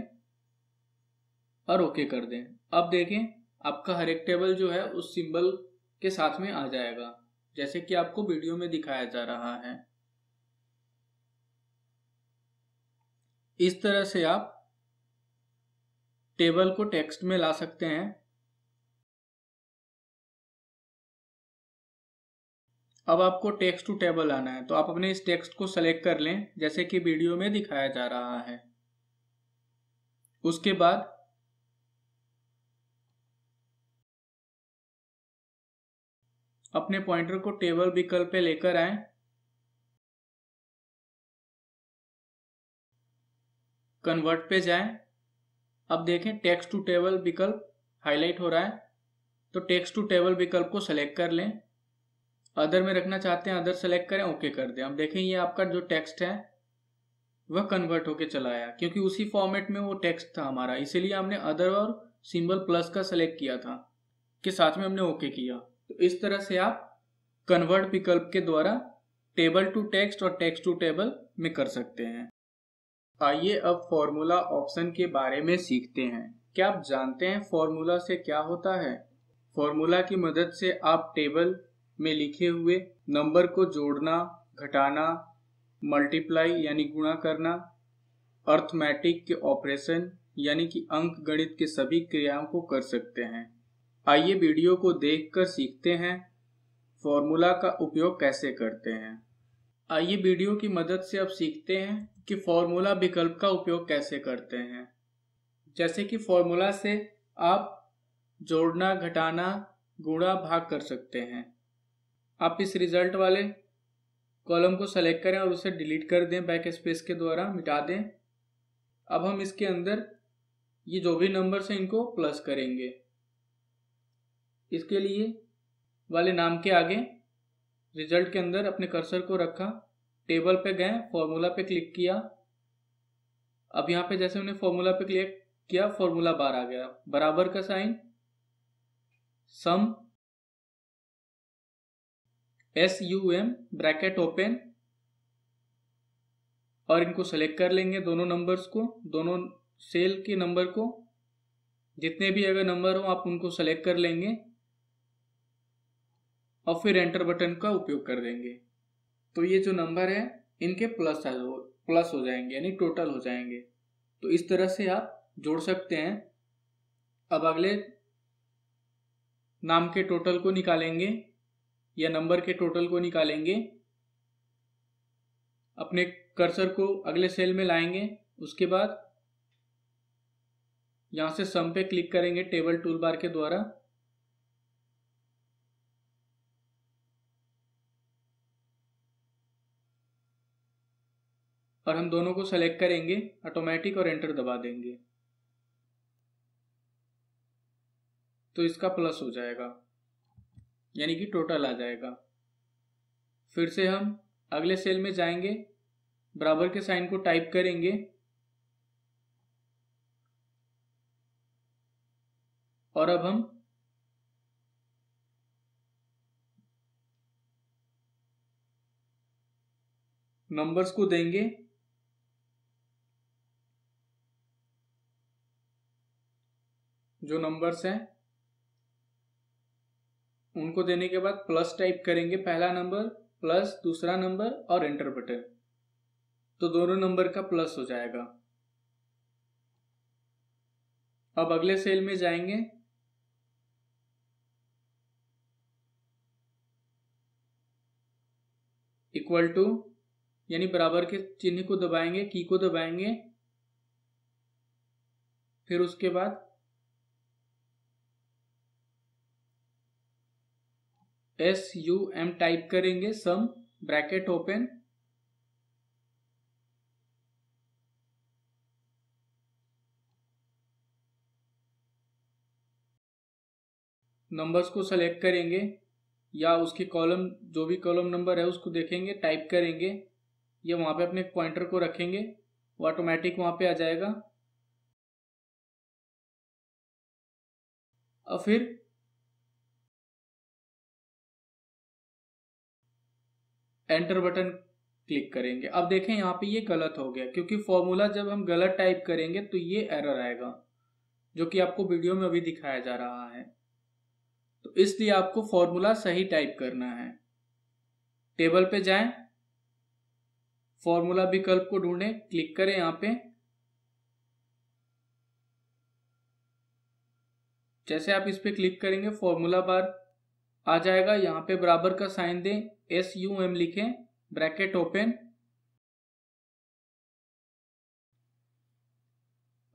और ओके कर दें अब देखें आपका हर एक टेबल जो है उस सिंबल के साथ में आ जाएगा जैसे कि आपको वीडियो में दिखाया जा रहा है इस तरह से आप टेबल को टेक्स्ट में ला सकते हैं अब आपको टेक्स्ट टू टेबल आना है तो आप अपने इस टेक्स्ट को सेलेक्ट कर लें जैसे कि वीडियो में दिखाया जा रहा है उसके बाद अपने पॉइंटर को टेबल विकल्प पे लेकर आए कन्वर्ट पे जाए अब देखें टेक्स्ट टू टेबल विकल्प हाईलाइट हो रहा है तो टेक्स्ट टू टेबल विकल्प को सेलेक्ट कर लें अदर में रखना चाहते हैं अदर सेलेक्ट करें ओके कर दें अब देखें ये आपका जो टेक्स्ट है वह कन्वर्ट होके चला आया क्योंकि उसी फॉर्मेट में वो टेक्स्ट था हमारा इसीलिए हमने अदर और सिंबल प्लस का सेलेक्ट किया था के साथ में हमने ओके किया तो इस तरह से आप कन्वर्ट विकल्प के द्वारा टेबल टू टेक्स्ट और टेक्स्ट टू टेबल में कर सकते हैं आइए अब फॉर्मूला ऑप्शन के बारे में सीखते हैं क्या आप जानते हैं फॉर्मूला से क्या होता है फॉर्मूला की मदद से आप टेबल में लिखे हुए नंबर को जोड़ना घटाना मल्टीप्लाई यानी गुणा करना अर्थमेटिक के ऑपरेशन यानी कि अंक गणित के सभी क्रियाओं को कर सकते हैं आइए वीडियो को देखकर सीखते हैं फॉर्मूला का उपयोग कैसे करते हैं आइए वीडियो की मदद से आप सीखते हैं कि फॉर्मूला विकल्प का उपयोग कैसे करते हैं जैसे कि फॉर्मूला से आप जोड़ना घटाना गुणा भाग कर सकते हैं आप इस रिजल्ट वाले कॉलम को सेलेक्ट करें और उसे डिलीट कर दें बैक स्पेस के द्वारा मिटा दें अब हम इसके अंदर ये जो भी नंबर हैं इनको प्लस करेंगे इसके लिए वाले नाम के आगे रिजल्ट के अंदर अपने कर्सर को रखा टेबल पे गए फॉर्मूला पे क्लिक किया अब यहाँ पे जैसे उन्हें फॉर्मूला पे क्लिक किया फॉर्मूला बार आ गया बराबर का sign sum S U M bracket open और इनको सेलेक्ट कर लेंगे दोनों नंबर्स को दोनों सेल के नंबर को जितने भी अगर नंबर हो आप उनको सेलेक्ट कर लेंगे और फिर एंटर बटन का उपयोग कर देंगे तो ये जो नंबर है इनके प्लस प्लस हो जाएंगे यानी टोटल हो जाएंगे तो इस तरह से आप जोड़ सकते हैं अब अगले नाम के टोटल को निकालेंगे या नंबर के टोटल को निकालेंगे अपने कर्सर को अगले सेल में लाएंगे उसके बाद यहां से सम पे क्लिक करेंगे टेबल टूल बार के द्वारा और हम दोनों को सेलेक्ट करेंगे ऑटोमेटिक और एंटर दबा देंगे तो इसका प्लस हो जाएगा यानी कि टोटल आ जाएगा फिर से हम अगले सेल में जाएंगे बराबर के साइन को टाइप करेंगे और अब हम नंबर्स को देंगे जो नंबर्स हैं उनको देने के बाद प्लस टाइप करेंगे पहला नंबर प्लस दूसरा नंबर और एंटर बटन तो दोनों नंबर का प्लस हो जाएगा अब अगले सेल में जाएंगे इक्वल टू यानी बराबर के चिन्ह को दबाएंगे की को दबाएंगे फिर उसके बाद एस यू एम टाइप करेंगे सम ब्रैकेट ओपन नंबर्स को सेलेक्ट करेंगे या उसकी कॉलम जो भी कॉलम नंबर है उसको देखेंगे टाइप करेंगे या वहां पे अपने पॉइंटर को रखेंगे वो ऑटोमेटिक वहां पे आ जाएगा और फिर एंटर बटन क्लिक करेंगे अब देखें यहाँ पे ये गलत हो गया क्योंकि फॉर्मूला जब हम गलत टाइप करेंगे तो ये एरर आएगा जो कि आपको वीडियो में अभी दिखाया जा रहा है तो इसलिए आपको फॉर्मूला सही टाइप करना है टेबल पे जाएं फॉर्मूला विकल्प को ढूंढें क्लिक करें यहाँ पे जैसे आप इस पे क्लिक करेंगे फॉर्मूला बार आ जाएगा यहाँ पे बराबर का साइन दें एस यू एम लिखें ब्रैकेट ओपन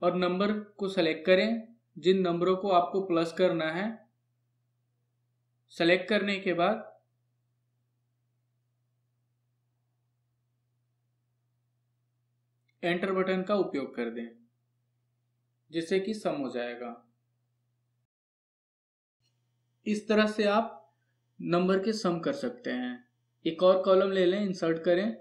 और नंबर को सेलेक्ट करें जिन नंबरों को आपको प्लस करना है सेलेक्ट करने के बाद एंटर बटन का उपयोग कर दें जिससे कि सम हो जाएगा इस तरह से आप नंबर के सम कर सकते हैं एक और कॉलम ले लें इंसर्ट करें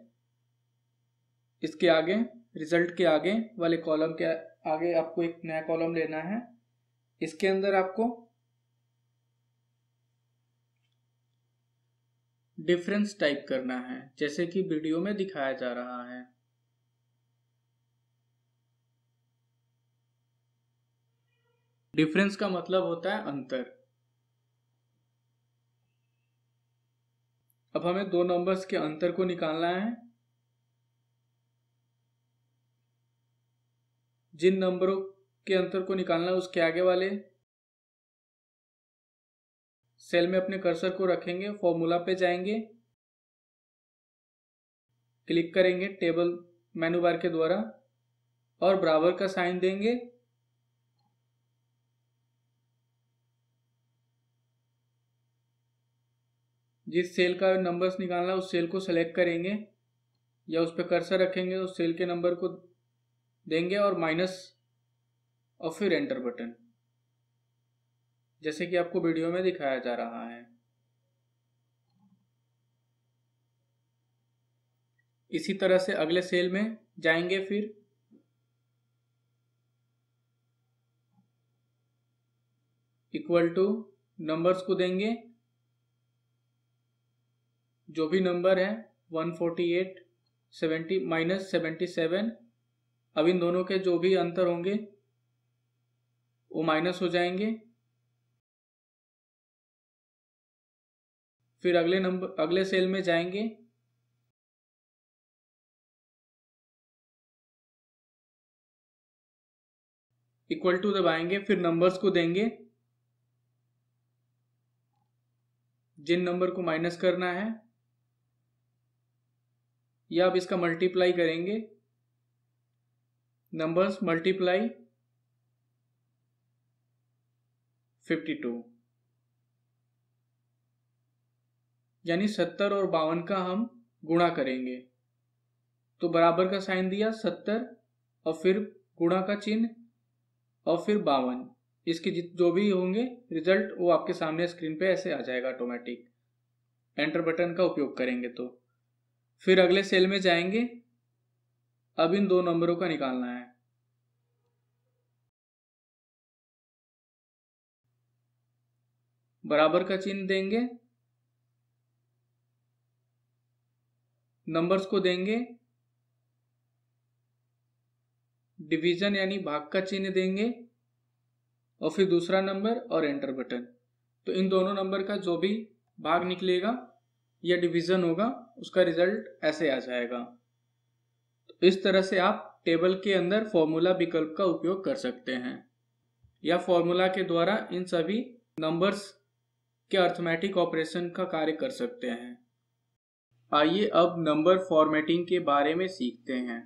इसके आगे रिजल्ट के आगे वाले कॉलम के आगे आपको एक नया कॉलम लेना है इसके अंदर आपको डिफरेंस टाइप करना है जैसे कि वीडियो में दिखाया जा रहा है डिफरेंस का मतलब होता है अंतर अब हमें दो नंबर्स के अंतर को निकालना है जिन नंबरों के अंतर को निकालना है उसके आगे वाले सेल में अपने कर्सर को रखेंगे फॉर्मूला पे जाएंगे क्लिक करेंगे टेबल मेनू बार के द्वारा और बराबर का साइन देंगे जिस सेल का नंबर्स निकालना है उस सेल को सेलेक्ट करेंगे या उस पर कर्सर रखेंगे उस सेल के नंबर को देंगे और माइनस और फिर एंटर बटन जैसे कि आपको वीडियो में दिखाया जा रहा है इसी तरह से अगले सेल में जाएंगे फिर इक्वल टू नंबर्स को देंगे जो भी नंबर है 148, 70 माइनस सेवेंटी सेवन अब इन दोनों के जो भी अंतर होंगे वो माइनस हो जाएंगे फिर अगले नंबर अगले सेल में जाएंगे इक्वल टू दबाएंगे फिर नंबर्स को देंगे जिन नंबर को माइनस करना है या आप इसका मल्टीप्लाई करेंगे नंबर्स मल्टीप्लाई 52 यानी 70 और बावन का हम गुणा करेंगे तो बराबर का साइन दिया 70 और फिर गुणा का चिन्ह और फिर बावन इसके जित जो भी होंगे रिजल्ट वो आपके सामने स्क्रीन पे ऐसे आ जाएगा ऑटोमेटिक एंटर बटन का उपयोग करेंगे तो फिर अगले सेल में जाएंगे अब इन दो नंबरों का निकालना है बराबर का चिन्ह देंगे नंबर्स को देंगे डिवीजन यानी भाग का चिन्ह देंगे और फिर दूसरा नंबर और एंटर बटन तो इन दोनों नंबर का जो भी भाग निकलेगा या डिवीजन होगा उसका रिजल्ट ऐसे आ जाएगा तो इस तरह से आप टेबल के अंदर फॉर्मूला विकल्प का उपयोग कर सकते हैं या फॉर्मूला के द्वारा इन सभी नंबर्स के अर्थमेटिक ऑपरेशन का कार्य कर सकते हैं आइए अब नंबर फॉर्मेटिंग के बारे में सीखते हैं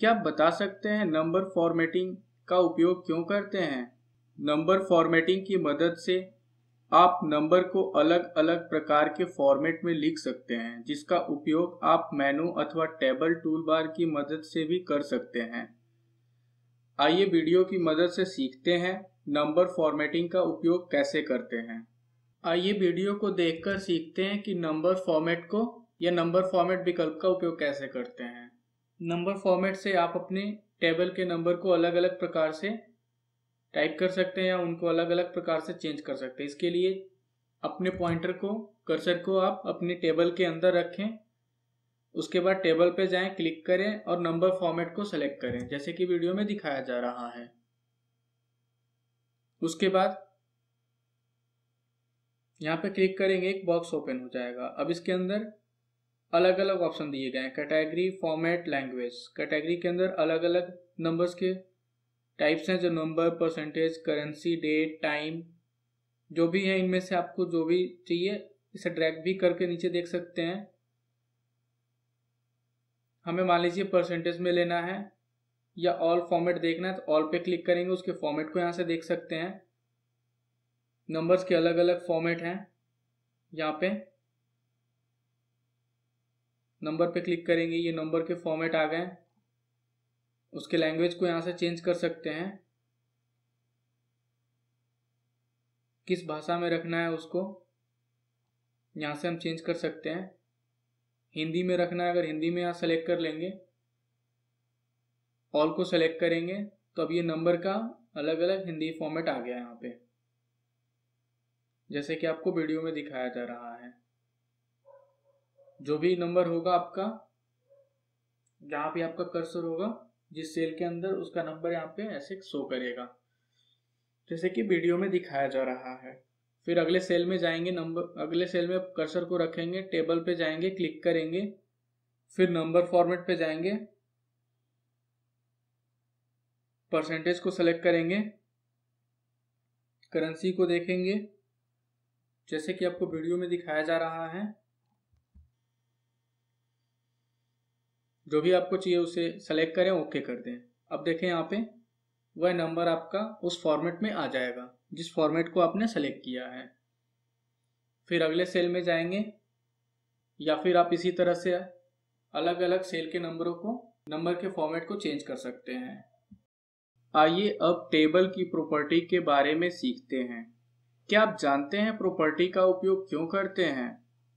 क्या आप बता सकते हैं नंबर फॉर्मेटिंग का उपयोग क्यों करते हैं नंबर फॉर्मेटिंग की मदद से आप नंबर को अलग अलग प्रकार के फॉर्मेट में लिख सकते हैं जिसका उपयोग आप मेनू अथवा टेबल टूल बार की मदद से भी कर सकते हैं आइए वीडियो की मदद से सीखते हैं नंबर फॉर्मेटिंग का उपयोग कैसे करते हैं आइए वीडियो को देखकर सीखते हैं कि नंबर फॉर्मेट को या नंबर फॉर्मेट विकल्प का उपयोग कैसे करते हैं नंबर फॉर्मेट से आप अपने टेबल के नंबर को अलग अलग प्रकार से टाइप कर सकते हैं या उनको अलग अलग प्रकार से चेंज कर सकते हैं इसके लिए अपने पॉइंटर को कर्सर को आप अपने टेबल के अंदर रखें उसके बाद टेबल पे जाएं क्लिक करें और नंबर फॉर्मेट को सेलेक्ट करें जैसे कि वीडियो में दिखाया जा रहा है उसके बाद यहाँ पे क्लिक करेंगे एक बॉक्स ओपन हो जाएगा अब इसके अंदर अलग अलग ऑप्शन दिए गए हैं कैटेगरी फॉर्मेट लैंग्वेज कैटेगरी के अंदर अलग अलग नंबर्स के टाइप्स हैं जो number percentage currency date time जो भी है इनमें से आपको जो भी चाहिए इसे ड्रैग भी करके नीचे देख सकते हैं हमें मान लीजिए परसेंटेज में लेना है या ऑल फॉर्मेट देखना है तो ऑल पे क्लिक करेंगे उसके फॉर्मेट को यहाँ से देख सकते हैं नंबर्स के अलग अलग फॉर्मेट हैं यहाँ पे नंबर पे क्लिक करेंगे ये नंबर के फॉर्मेट आ गए उसके लैंग्वेज को यहाँ से चेंज कर सकते हैं किस भाषा में रखना है उसको यहाँ से हम चेंज कर सकते हैं हिंदी में रखना है अगर हिंदी में यहाँ सेलेक्ट कर लेंगे ऑल को सेलेक्ट करेंगे तो अब ये नंबर का अलग अलग हिंदी फॉर्मेट आ गया यहाँ पे जैसे कि आपको वीडियो में दिखाया जा रहा है जो भी नंबर होगा आपका जहाँ भी आपका कर्सर होगा जिस सेल के अंदर उसका नंबर यहाँ पे ऐसे शो करेगा जैसे कि वीडियो में दिखाया जा रहा है फिर अगले सेल में जाएंगे नंबर अगले सेल में कर्सर को रखेंगे टेबल पे जाएंगे क्लिक करेंगे फिर नंबर फॉर्मेट पे जाएंगे परसेंटेज को सेलेक्ट करेंगे करेंसी को देखेंगे जैसे कि आपको वीडियो में दिखाया जा रहा है जो भी आपको चाहिए उसे सेलेक्ट करें ओके कर दें अब देखें यहाँ पे वह नंबर आपका उस फॉर्मेट में आ जाएगा जिस फॉर्मेट को आपने सेलेक्ट किया है फिर अगले सेल में जाएंगे या फिर आप इसी तरह से अलग अलग सेल के नंबरों को नंबर के फॉर्मेट को चेंज कर सकते हैं आइए अब टेबल की प्रॉपर्टी के बारे में सीखते हैं क्या आप जानते हैं प्रॉपर्टी का उपयोग क्यों करते हैं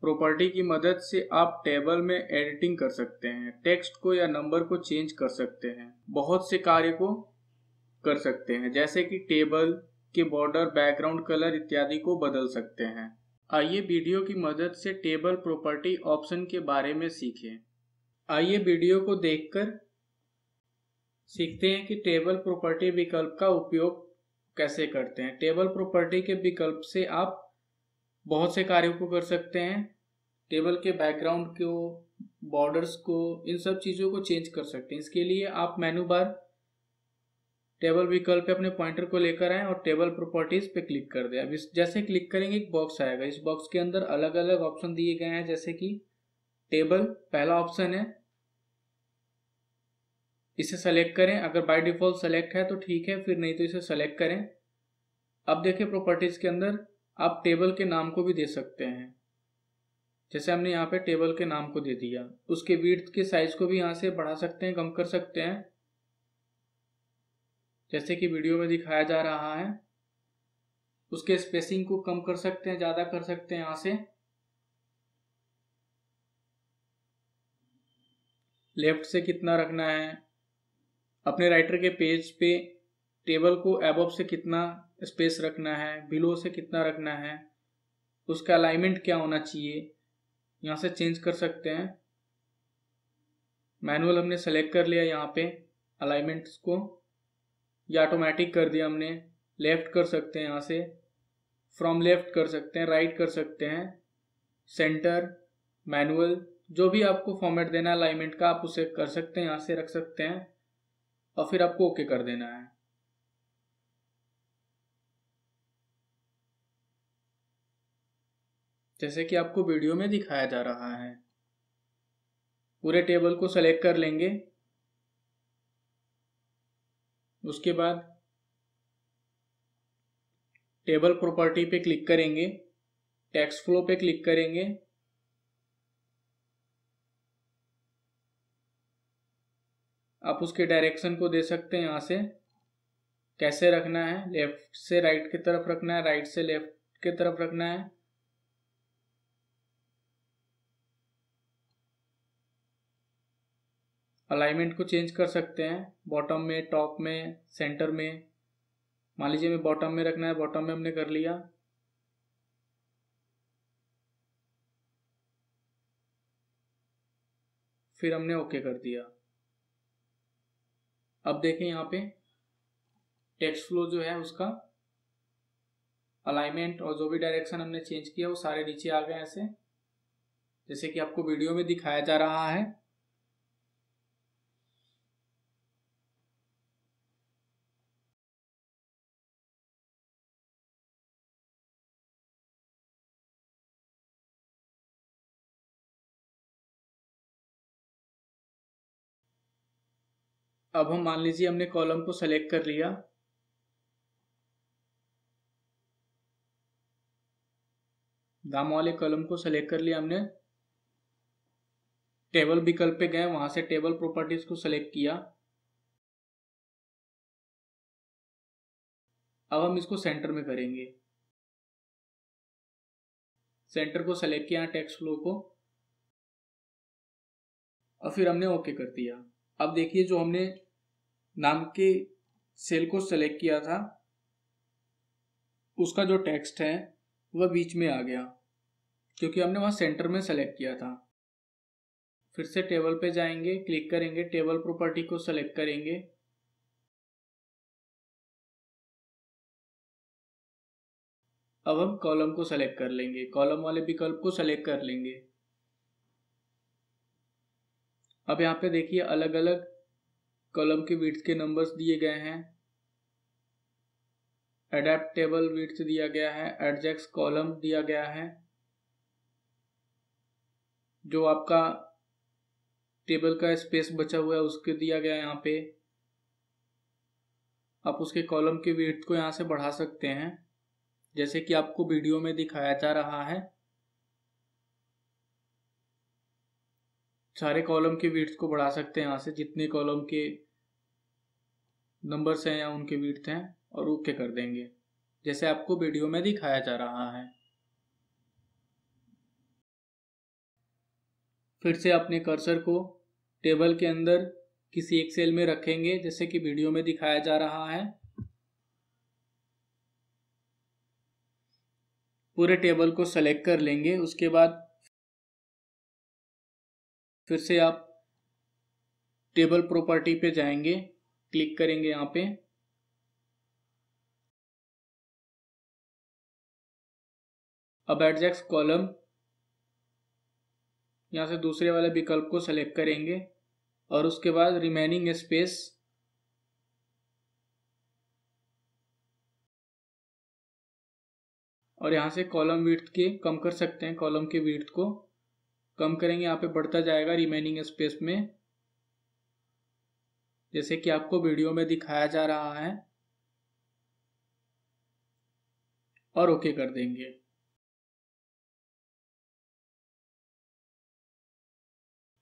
प्रॉपर्टी की मदद से आप टेबल में एडिटिंग कर सकते हैं टेक्स्ट को या नंबर को चेंज कर सकते हैं बहुत से कार्य को कर सकते हैं जैसे कि टेबल के बॉर्डर बैकग्राउंड कलर इत्यादि को बदल सकते हैं आइए वीडियो की मदद से टेबल प्रॉपर्टी ऑप्शन के बारे में सीखें आइए वीडियो को देखकर सीखते हैं कि टेबल प्रॉपर्टी विकल्प का उपयोग कैसे करते हैं टेबल प्रॉपर्टी के विकल्प से आप बहुत से कार्यों को कर सकते हैं टेबल के बैकग्राउंड को बॉर्डर्स को इन सब चीज़ों को चेंज कर सकते हैं इसके लिए आप मेनू बार टेबल विकल्प पे अपने पॉइंटर को लेकर आएँ और टेबल प्रॉपर्टीज़ पे क्लिक कर दें अब इस जैसे क्लिक करेंगे एक बॉक्स आएगा इस बॉक्स के अंदर अलग अलग ऑप्शन दिए गए हैं जैसे कि टेबल पहला ऑप्शन है इसे सेलेक्ट करें अगर बाय डिफ़ॉल्ट सेलेक्ट है तो ठीक है फिर नहीं तो इसे सेलेक्ट करें अब देखिए प्रॉपर्टीज़ के अंदर आप टेबल के नाम को भी दे सकते हैं जैसे हमने यहाँ पे टेबल के नाम को दे दिया उसके वीट के साइज को भी यहाँ से बढ़ा सकते हैं कम कर सकते हैं जैसे कि वीडियो में दिखाया जा रहा है उसके स्पेसिंग को कम कर सकते हैं ज़्यादा कर सकते हैं यहाँ से लेफ्ट से कितना रखना है अपने राइटर के पेज पे टेबल को एबोब से कितना स्पेस रखना है बिलो से कितना रखना है उसका अलाइनमेंट क्या होना चाहिए यहाँ से चेंज कर सकते हैं मैनुअल हमने सेलेक्ट कर लिया यहाँ पे अलाइनमेंट्स को या ऑटोमेटिक कर दिया हमने लेफ़्ट कर सकते हैं यहाँ से फ्रॉम लेफ़्ट कर सकते हैं राइट कर सकते हैं सेंटर मैनुअल जो भी आपको फॉर्मेट देना है अलाइनमेंट का आप उसे कर सकते हैं यहाँ से रख सकते हैं और फिर आपको ओके okay कर देना है जैसे कि आपको वीडियो में दिखाया जा रहा है पूरे टेबल को सेलेक्ट कर लेंगे उसके बाद टेबल प्रॉपर्टी पे क्लिक करेंगे टैक्स फ्लो पे क्लिक करेंगे आप उसके डायरेक्शन को दे सकते हैं यहां से कैसे रखना है लेफ्ट से राइट की तरफ रखना है राइट से लेफ्ट की तरफ रखना है अलाइनमेंट को चेंज कर सकते हैं बॉटम में टॉप में सेंटर में मान लीजिए हमें बॉटम में रखना है बॉटम में हमने कर लिया फिर हमने ओके कर दिया अब देखें यहाँ पे टेक्स्ट फ्लो जो है उसका अलाइनमेंट और जो भी डायरेक्शन हमने चेंज किया वो सारे नीचे आ गए ऐसे जैसे कि आपको वीडियो में दिखाया जा रहा है अब हम मान लीजिए हमने कॉलम को सेलेक्ट कर लिया दाम वाले कॉलम को सेलेक्ट कर लिया हमने टेबल विकल्प पे गए वहां से टेबल प्रॉपर्टीज को सेलेक्ट किया अब हम इसको सेंटर में करेंगे सेंटर को सेलेक्ट किया टेक्स्ट फ्लो को और फिर हमने ओके कर दिया अब देखिए जो हमने नाम के सेल को सेलेक्ट किया था उसका जो टेक्स्ट है वह बीच में आ गया क्योंकि हमने वहाँ सेंटर में सेलेक्ट किया था फिर से टेबल पे जाएंगे क्लिक करेंगे टेबल प्रॉपर्टी को सेलेक्ट करेंगे अब हम कॉलम को सेलेक्ट कर लेंगे कॉलम वाले विकल्प को सेलेक्ट कर लेंगे अब यहाँ पे देखिए अलग अलग कॉलम के विड्थ के नंबर्स दिए गए हैं एडेप्टेबल विड्थ दिया गया है एडजेक्स कॉलम दिया गया है जो आपका टेबल का स्पेस बचा हुआ है उसके दिया गया है यहाँ पे आप उसके कॉलम के विड्थ को यहाँ से बढ़ा सकते हैं जैसे कि आपको वीडियो में दिखाया जा रहा है सारे कॉलम के वीट्स को बढ़ा सकते हैं यहाँ से जितने कॉलम के नंबर्स हैं या उनके वीट्स हैं और ओके कर देंगे जैसे आपको वीडियो में दिखाया जा रहा है फिर से अपने कर्सर को टेबल के अंदर किसी एक सेल में रखेंगे जैसे कि वीडियो में दिखाया जा रहा है पूरे टेबल को सेलेक्ट कर लेंगे उसके बाद फिर से आप टेबल प्रॉपर्टी पे जाएंगे क्लिक करेंगे यहाँ पे अब एडजैक्स कॉलम यहाँ से दूसरे वाले विकल्प को सेलेक्ट करेंगे और उसके बाद रिमेनिंग स्पेस और यहाँ से कॉलम विर्थ के कम कर सकते हैं कॉलम के विर्थ को कम करेंगे यहाँ पे बढ़ता जाएगा रिमेनिंग स्पेस में जैसे कि आपको वीडियो में दिखाया जा रहा है और ओके कर देंगे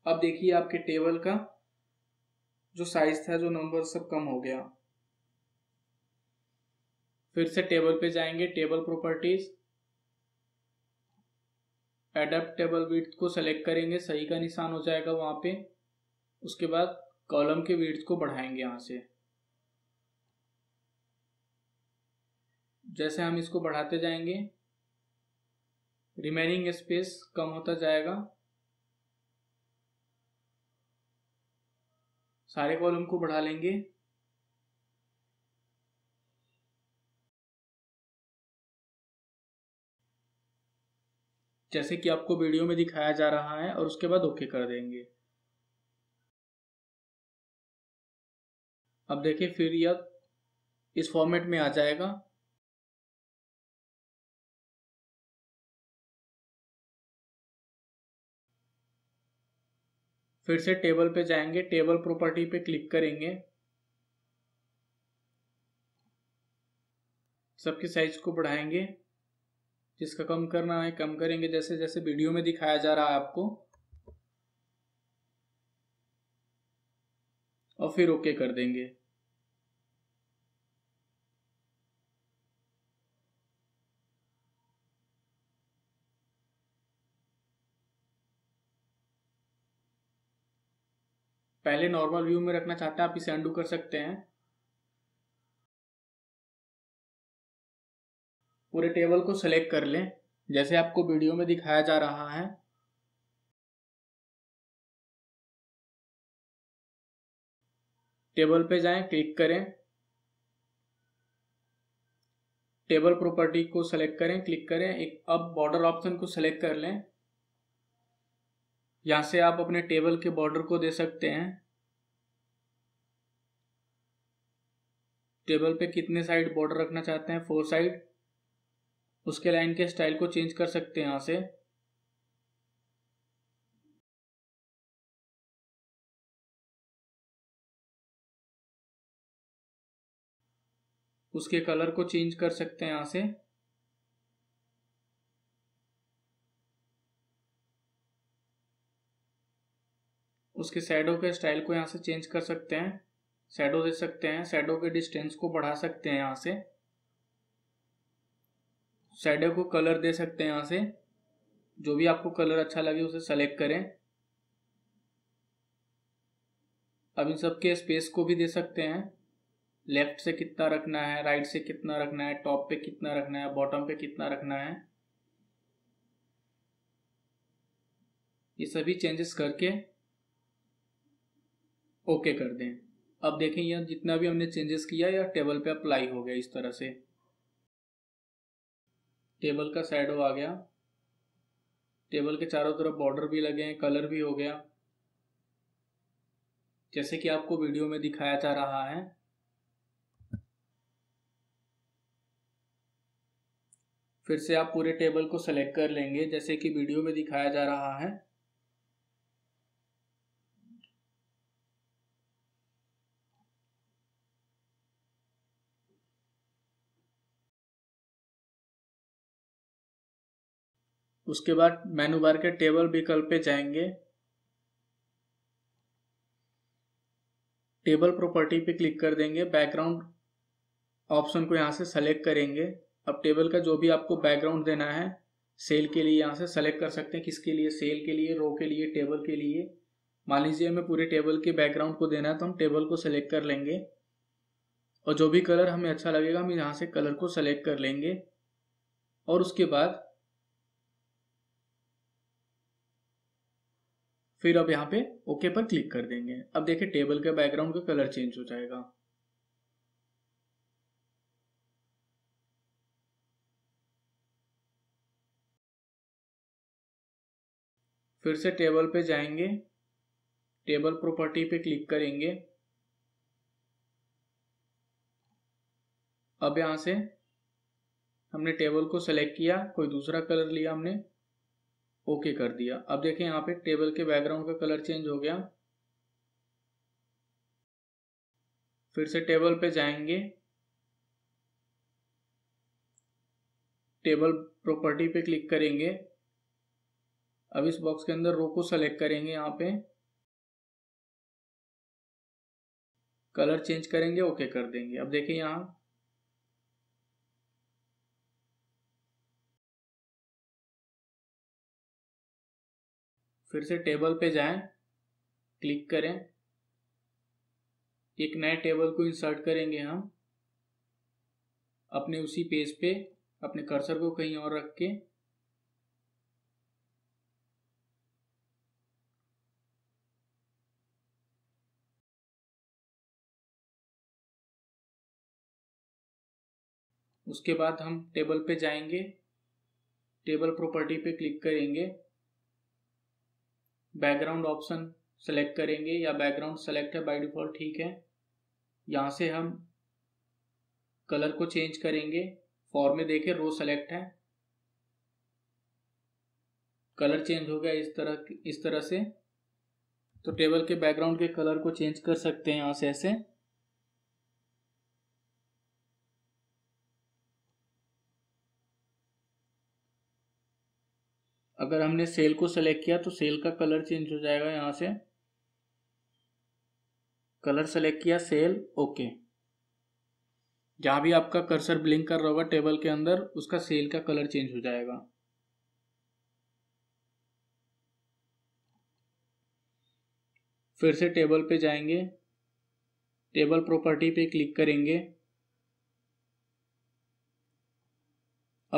अब देखिए आपके टेबल का जो साइज था जो नंबर सब कम हो गया फिर से टेबल पे जाएंगे टेबल प्रॉपर्टीज एडेप्टेबल वीड्थ को सेलेक्ट करेंगे सही का निशान हो जाएगा वहाँ पे उसके बाद कॉलम के वीड्थ को बढ़ाएंगे यहाँ से जैसे हम इसको बढ़ाते जाएंगे रिमेनिंग स्पेस कम होता जाएगा सारे कॉलम को बढ़ा लेंगे जैसे कि आपको वीडियो में दिखाया जा रहा है और उसके बाद ओके कर देंगे अब देखिए फिर यह इस फॉर्मेट में आ जाएगा फिर से टेबल पे जाएंगे टेबल प्रॉपर्टी पे क्लिक करेंगे सबके साइज को बढ़ाएंगे जिसका कम करना है कम करेंगे जैसे जैसे वीडियो में दिखाया जा रहा है आपको और फिर ओके कर देंगे पहले नॉर्मल व्यू में रखना चाहते हैं आप इसे अंडू कर सकते हैं पूरे टेबल को सिलेक्ट कर लें जैसे आपको वीडियो में दिखाया जा रहा है टेबल पे जाएं क्लिक करें टेबल प्रॉपर्टी को सेलेक्ट करें क्लिक करें एक अब बॉर्डर ऑप्शन को सेलेक्ट कर लें यहां से आप अपने टेबल के बॉर्डर को दे सकते हैं टेबल पे कितने साइड बॉर्डर रखना चाहते हैं फोर साइड उसके लाइन के स्टाइल को चेंज कर सकते हैं यहाँ से उसके कलर को चेंज कर सकते हैं यहां से उसके शेडो के स्टाइल को यहां से चेंज कर सकते हैं शेडो दे सकते हैं शेडो के डिस्टेंस को बढ़ा सकते हैं यहां से शेडो को कलर दे सकते हैं यहाँ से जो भी आपको कलर अच्छा लगे उसे सेलेक्ट करें अब इन सब के स्पेस को भी दे सकते हैं लेफ्ट से कितना रखना है राइट से कितना रखना है टॉप पे कितना रखना है बॉटम पे कितना रखना है ये सभी चेंजेस करके ओके कर दें अब देखें यह जितना भी हमने चेंजेस किया यह टेबल पे अप्लाई हो गया इस तरह से टेबल का साइड आ गया टेबल के चारों तरफ बॉर्डर भी लगे हैं कलर भी हो गया जैसे कि आपको वीडियो में दिखाया जा रहा है फिर से आप पूरे टेबल को सेलेक्ट कर लेंगे जैसे कि वीडियो में दिखाया जा रहा है उसके बाद मेनू बार के टेबल विकल्प पे जाएंगे टेबल प्रॉपर्टी पे क्लिक कर देंगे बैकग्राउंड ऑप्शन को यहाँ से सेलेक्ट करेंगे अब टेबल का जो भी आपको बैकग्राउंड देना है सेल के लिए यहाँ से सेलेक्ट कर सकते हैं किसके लिए सेल के लिए रो के लिए टेबल के लिए मान लीजिए हमें पूरे टेबल के बैकग्राउंड को देना है तो हम टेबल को सेलेक्ट कर लेंगे और जो भी कलर हमें अच्छा लगेगा हम यहाँ से कलर को सेलेक्ट कर लेंगे और उसके बाद फिर अब यहाँ पे ओके पर क्लिक कर देंगे अब देखिए टेबल के बैकग्राउंड का कलर चेंज हो जाएगा फिर से टेबल पे जाएंगे टेबल प्रॉपर्टी पे क्लिक करेंगे अब यहां से हमने टेबल को सेलेक्ट किया कोई दूसरा कलर लिया हमने ओके कर दिया अब देखें यहाँ पे टेबल के बैकग्राउंड का कलर चेंज हो गया फिर से टेबल पे जाएंगे टेबल प्रॉपर्टी पे क्लिक करेंगे अब इस बॉक्स के अंदर रो को सेलेक्ट करेंगे यहाँ पे कलर चेंज करेंगे ओके कर देंगे अब देखिए यहाँ फिर से टेबल पे जाएं क्लिक करें एक नए टेबल को इंसर्ट करेंगे हम अपने उसी पेज पे अपने कर्सर को कहीं और रख के उसके बाद हम टेबल पे जाएंगे टेबल प्रॉपर्टी पे क्लिक करेंगे बैकग्राउंड ऑप्शन सेलेक्ट करेंगे या बैकग्राउंड सेलेक्ट है बाय डिफ़ॉल्ट ठीक है यहाँ से हम कलर को चेंज करेंगे फॉर्म में देखें रो सेलेक्ट है कलर चेंज हो गया इस तरह इस तरह से तो टेबल के बैकग्राउंड के कलर को चेंज कर सकते हैं यहाँ से ऐसे अगर हमने सेल को सेलेक्ट किया तो सेल का कलर चेंज हो जाएगा यहाँ से कलर सेलेक्ट किया सेल ओके जहाँ भी आपका कर्सर ब्लिंक कर रहा होगा टेबल के अंदर उसका सेल का कलर चेंज हो जाएगा फिर से टेबल पे जाएंगे टेबल प्रॉपर्टी पे क्लिक करेंगे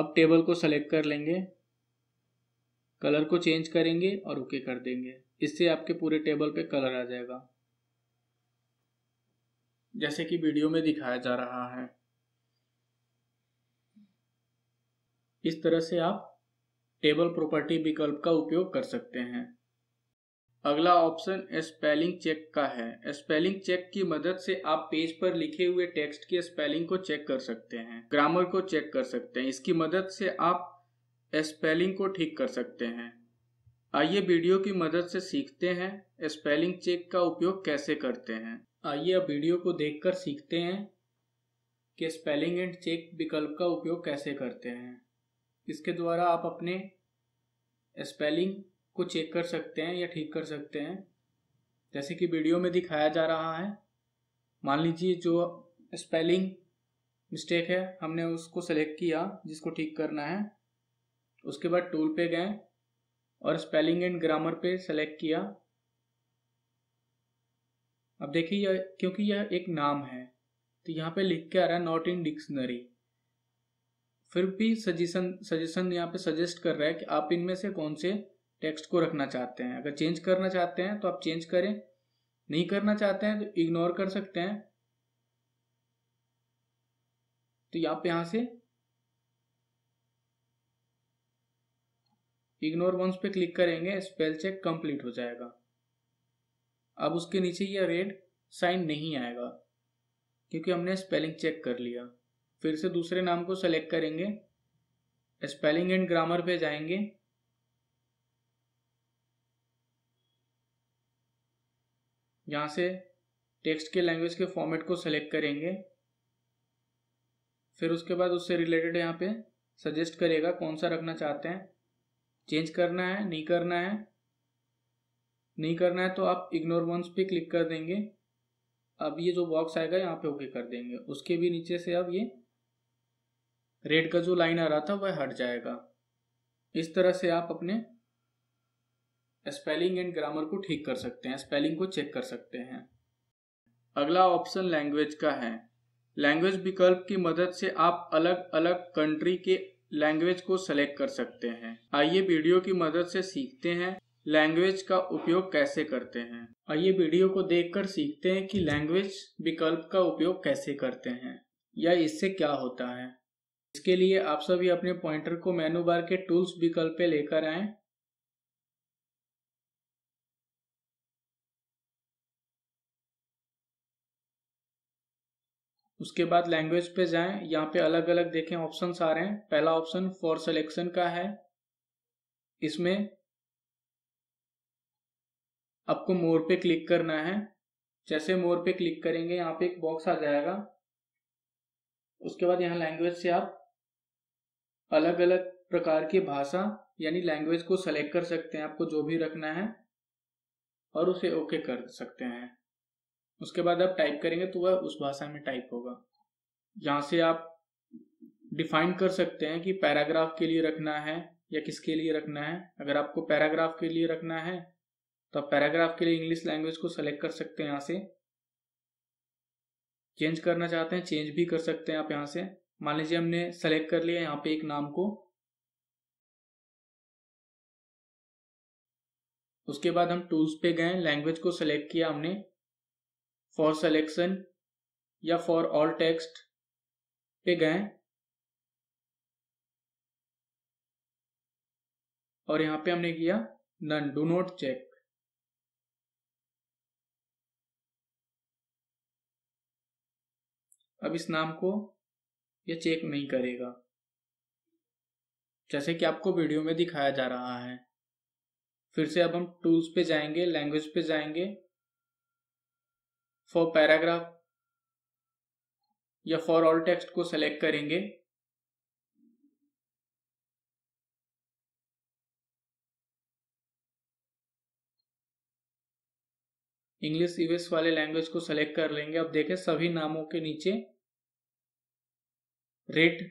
अब टेबल को सेलेक्ट कर लेंगे कलर को चेंज करेंगे और ओके कर देंगे इससे आपके पूरे टेबल पे कलर आ जाएगा जैसे कि वीडियो में दिखाया जा रहा है इस तरह से आप टेबल प्रॉपर्टी विकल्प का उपयोग कर सकते हैं अगला ऑप्शन स्पेलिंग चेक का है स्पेलिंग चेक की मदद से आप पेज पर लिखे हुए टेक्स्ट की स्पेलिंग को चेक कर सकते हैं ग्रामर को चेक कर सकते हैं इसकी मदद से आप स्पेलिंग को ठीक कर सकते हैं आइए वीडियो की मदद से सीखते हैं स्पेलिंग चेक का उपयोग कैसे करते हैं आइए अब वीडियो को देखकर सीखते हैं कि स्पेलिंग एंड चेक विकल्प का उपयोग कैसे करते हैं इसके द्वारा आप अपने स्पेलिंग को चेक कर सकते हैं या ठीक कर सकते हैं जैसे कि वीडियो में दिखाया जा रहा है मान लीजिए जो स्पेलिंग मिस्टेक है हमने उसको सेलेक्ट किया जिसको ठीक करना है उसके बाद टूल पे गए और स्पेलिंग एंड ग्रामर पे सेलेक्ट किया अब देखिए यह क्योंकि यह एक नाम है तो यहाँ पे लिख के आ रहा है नॉट इन डिक्शनरी फिर भी सजेशन सजेशन यहाँ पे सजेस्ट कर रहा है कि आप इनमें से कौन से टेक्स्ट को रखना चाहते हैं अगर चेंज करना चाहते हैं तो आप चेंज करें नहीं करना चाहते हैं तो इग्नोर कर सकते हैं तो आप यहाँ से इग्नोर वंस पे क्लिक करेंगे स्पेल चेक कंप्लीट हो जाएगा अब उसके नीचे ये रेड साइन नहीं आएगा क्योंकि हमने स्पेलिंग चेक कर लिया फिर से दूसरे नाम को सेलेक्ट करेंगे स्पेलिंग एंड ग्रामर पे जाएंगे यहां से टेक्स्ट के लैंग्वेज के फॉर्मेट को सेलेक्ट करेंगे फिर उसके बाद उससे रिलेटेड यहाँ पे सजेस्ट करेगा कौन सा रखना चाहते हैं चेंज करना है नहीं करना है नहीं करना है तो आप इग्नोर वंस पे क्लिक कर देंगे अब ये जो बॉक्स आएगा यहाँ पे ओके कर देंगे उसके भी नीचे से अब ये रेड का जो लाइन आ रहा था वह हट जाएगा इस तरह से आप अपने स्पेलिंग एंड ग्रामर को ठीक कर सकते हैं स्पेलिंग को चेक कर सकते हैं अगला ऑप्शन लैंग्वेज का है लैंग्वेज विकल्प की मदद से आप अलग अलग कंट्री के लैंग्वेज को सेलेक्ट कर सकते हैं आइए वीडियो की मदद से सीखते हैं लैंग्वेज का उपयोग कैसे करते हैं आइए वीडियो को देखकर सीखते हैं कि लैंग्वेज विकल्प का उपयोग कैसे करते हैं या इससे क्या होता है इसके लिए आप सभी अपने पॉइंटर को मेनू बार के टूल्स विकल्प पे लेकर आएं उसके बाद लैंग्वेज पे जाएं यहाँ पे अलग अलग देखें ऑप्शन आ रहे हैं पहला ऑप्शन फॉर सिलेक्शन का है इसमें आपको मोर पे क्लिक करना है जैसे मोर पे क्लिक करेंगे यहाँ पे एक बॉक्स आ जाएगा उसके बाद यहाँ लैंग्वेज से आप अलग अलग प्रकार की भाषा यानी लैंग्वेज को सेलेक्ट कर सकते हैं आपको जो भी रखना है और उसे ओके कर सकते हैं उसके बाद आप टाइप करेंगे तो वह उस भाषा में टाइप होगा यहाँ से आप डिफाइन कर सकते हैं कि पैराग्राफ के लिए रखना है या किसके लिए रखना है अगर आपको पैराग्राफ के लिए रखना है तो आप पैराग्राफ के लिए इंग्लिश लैंग्वेज को सेलेक्ट कर सकते हैं यहाँ से चेंज करना चाहते हैं चेंज भी कर सकते हैं आप यहाँ से मान लीजिए हमने सेलेक्ट कर लिया यहाँ पे एक नाम को उसके बाद हम टूल्स पे गए लैंग्वेज को सेलेक्ट किया हमने फॉर सेलेक्शन या फॉर ऑल टेक्स्ट पे गए और यहां पे हमने किया नन डू नॉट चेक अब इस नाम को यह चेक नहीं करेगा जैसे कि आपको वीडियो में दिखाया जा रहा है फिर से अब हम टूल्स पे जाएंगे लैंग्वेज पे जाएंगे फॉर पैराग्राफ या फॉर ऑल टेक्स्ट को सेलेक्ट करेंगे इंग्लिश यूएस वाले लैंग्वेज को सेलेक्ट कर लेंगे अब देखें सभी नामों के नीचे रेड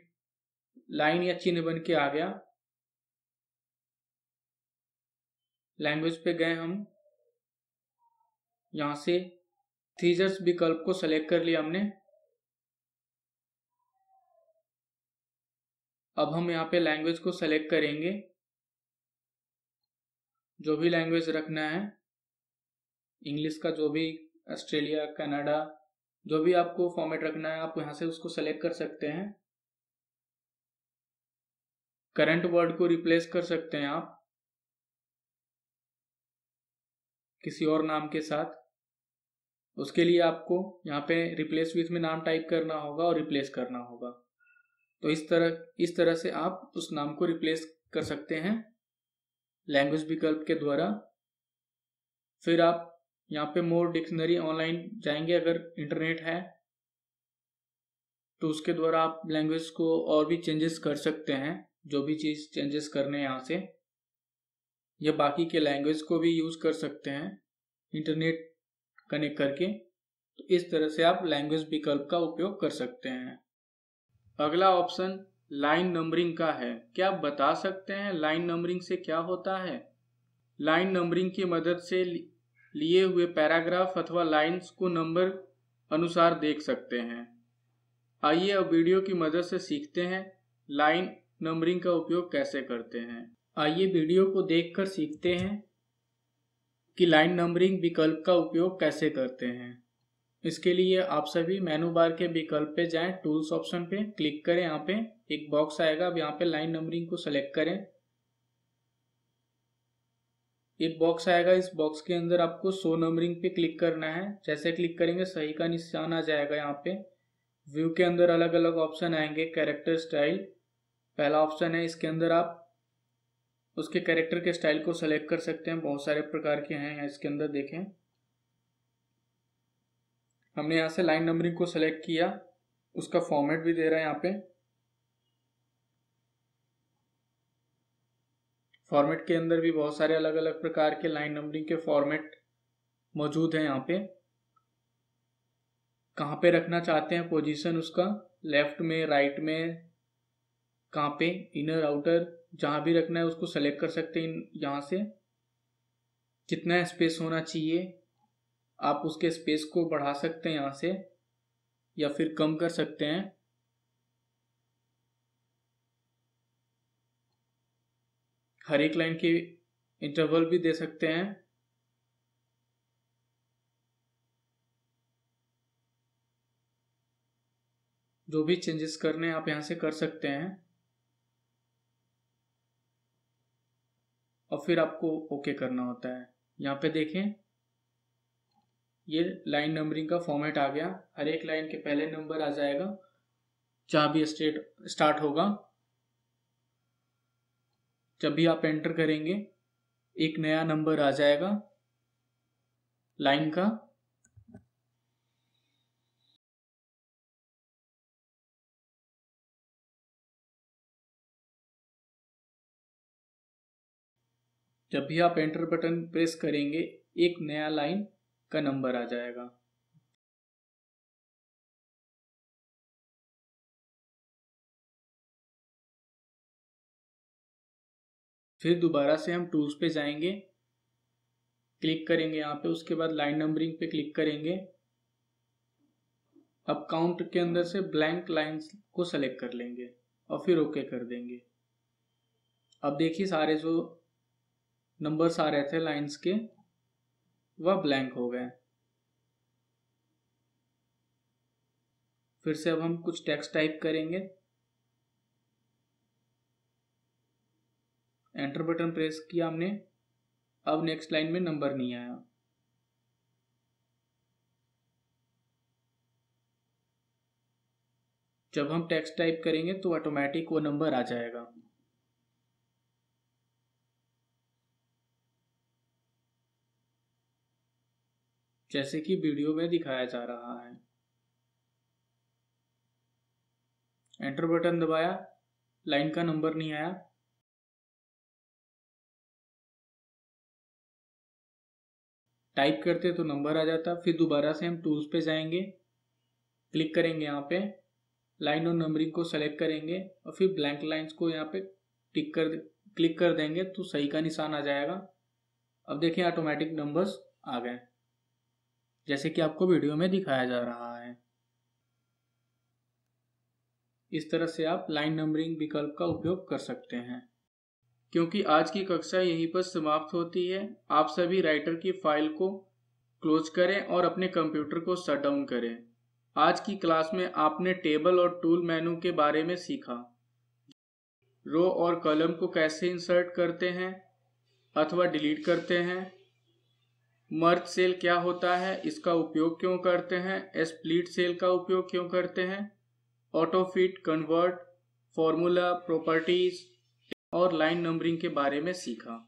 लाइन या चिन्ह बन के आ गया लैंग्वेज पे गए हम यहां से थीजर्स विकल्प को सेलेक्ट कर लिया हमने अब हम यहाँ पे लैंग्वेज को सेलेक्ट करेंगे जो भी लैंग्वेज रखना है इंग्लिश का जो भी ऑस्ट्रेलिया कनाडा जो भी आपको फॉर्मेट रखना है आप यहाँ से उसको सेलेक्ट कर सकते हैं करंट वर्ड को रिप्लेस कर सकते हैं आप किसी और नाम के साथ उसके लिए आपको यहाँ पे रिप्लेस विथ में नाम टाइप करना होगा और रिप्लेस करना होगा तो इस तरह इस तरह से आप उस नाम को रिप्लेस कर सकते हैं लैंग्वेज विकल्प के द्वारा फिर आप यहाँ पे मोर डिक्शनरी ऑनलाइन जाएंगे अगर इंटरनेट है तो उसके द्वारा आप लैंग्वेज को और भी चेंजेस कर सकते हैं जो भी चीज़ चेंजेस करने हैं यहाँ से या बाकी के लैंग्वेज को भी यूज़ कर सकते हैं इंटरनेट कनेक्ट करके तो इस तरह से आप लैंग्वेज विकल्प का उपयोग कर सकते हैं अगला ऑप्शन लाइन नंबरिंग का है क्या आप बता सकते हैं लाइन नंबरिंग से क्या होता है लाइन नंबरिंग की मदद से लिए हुए पैराग्राफ अथवा लाइंस को नंबर अनुसार देख सकते हैं आइए अब वीडियो की मदद से सीखते हैं लाइन नंबरिंग का उपयोग कैसे करते हैं आइए वीडियो को देखकर सीखते हैं कि लाइन नंबरिंग विकल्प का उपयोग कैसे करते हैं इसके लिए आप सभी मेनू बार के विकल्प पे जाएं टूल्स ऑप्शन पे क्लिक करें यहाँ पे एक बॉक्स आएगा अब यहाँ पे लाइन नंबरिंग को सेलेक्ट करें एक बॉक्स आएगा इस बॉक्स के अंदर आपको सो नंबरिंग पे क्लिक करना है जैसे क्लिक करेंगे सही का निशान आ जाएगा यहाँ पे व्यू के अंदर अलग अलग ऑप्शन आएंगे कैरेक्टर स्टाइल पहला ऑप्शन है इसके अंदर आप उसके कैरेक्टर के स्टाइल को सेलेक्ट कर सकते हैं बहुत सारे प्रकार के हैं इसके अंदर देखें हमने यहाँ से लाइन नंबरिंग को सेलेक्ट किया उसका फॉर्मेट भी दे रहा है यहाँ पे फॉर्मेट के अंदर भी बहुत सारे अलग अलग प्रकार के लाइन नंबरिंग के फॉर्मेट मौजूद हैं यहाँ पे कहाँ पे रखना चाहते हैं पोजीशन उसका लेफ्ट में राइट में कहाँ पे इनर आउटर जहाँ भी रखना है उसको सेलेक्ट कर सकते हैं यहाँ से कितना स्पेस होना चाहिए आप उसके स्पेस को बढ़ा सकते हैं यहाँ से या फिर कम कर सकते हैं हर एक लाइन की इंटरवल भी दे सकते हैं जो भी चेंजेस करने आप यहां से कर सकते हैं और फिर आपको ओके करना होता है यहाँ पे देखें ये लाइन नंबरिंग का फॉर्मेट आ गया हर एक लाइन के पहले नंबर आ जाएगा जहां भी स्टेट स्टार्ट होगा जब भी आप एंटर करेंगे एक नया नंबर आ जाएगा लाइन का जब भी आप एंटर बटन प्रेस करेंगे एक नया लाइन का नंबर आ जाएगा फिर दोबारा से हम टूल्स पे जाएंगे क्लिक करेंगे यहाँ पे उसके बाद लाइन नंबरिंग पे क्लिक करेंगे अब काउंट के अंदर से ब्लैंक लाइंस को सेलेक्ट कर लेंगे और फिर ओके okay कर देंगे अब देखिए सारे जो नंबर्स आ रहे थे लाइंस के वह ब्लैंक हो गए फिर से अब हम कुछ टेक्स्ट टाइप करेंगे एंटर बटन प्रेस किया हमने अब नेक्स्ट लाइन में नंबर नहीं आया जब हम टेक्स्ट टाइप करेंगे तो ऑटोमेटिक वो नंबर आ जाएगा जैसे कि वीडियो में दिखाया जा रहा है एंटर बटन दबाया लाइन का नंबर नहीं आया टाइप करते तो नंबर आ जाता फिर दोबारा से हम टूल्स पे जाएंगे क्लिक करेंगे यहाँ पे लाइन और नंबरिंग को सेलेक्ट करेंगे और फिर ब्लैंक लाइंस को यहाँ पे टिक कर क्लिक कर देंगे तो सही का निशान आ जाएगा अब देखिए ऑटोमेटिक नंबर्स आ गए जैसे कि आपको वीडियो में दिखाया जा रहा है इस तरह से आप लाइन नंबरिंग विकल्प का उपयोग कर सकते हैं क्योंकि आज की कक्षा यहीं पर समाप्त होती है आप सभी राइटर की फाइल को क्लोज करें और अपने कंप्यूटर को शट डाउन करें आज की क्लास में आपने टेबल और टूल मेनू के बारे में सीखा रो और कॉलम को कैसे इंसर्ट करते हैं अथवा डिलीट करते हैं मर्ज सेल क्या होता है इसका उपयोग क्यों करते हैं स्प्लिट सेल का उपयोग क्यों करते हैं ऑटोफिट कन्वर्ट फॉर्मूला प्रॉपर्टीज और लाइन नंबरिंग के बारे में सीखा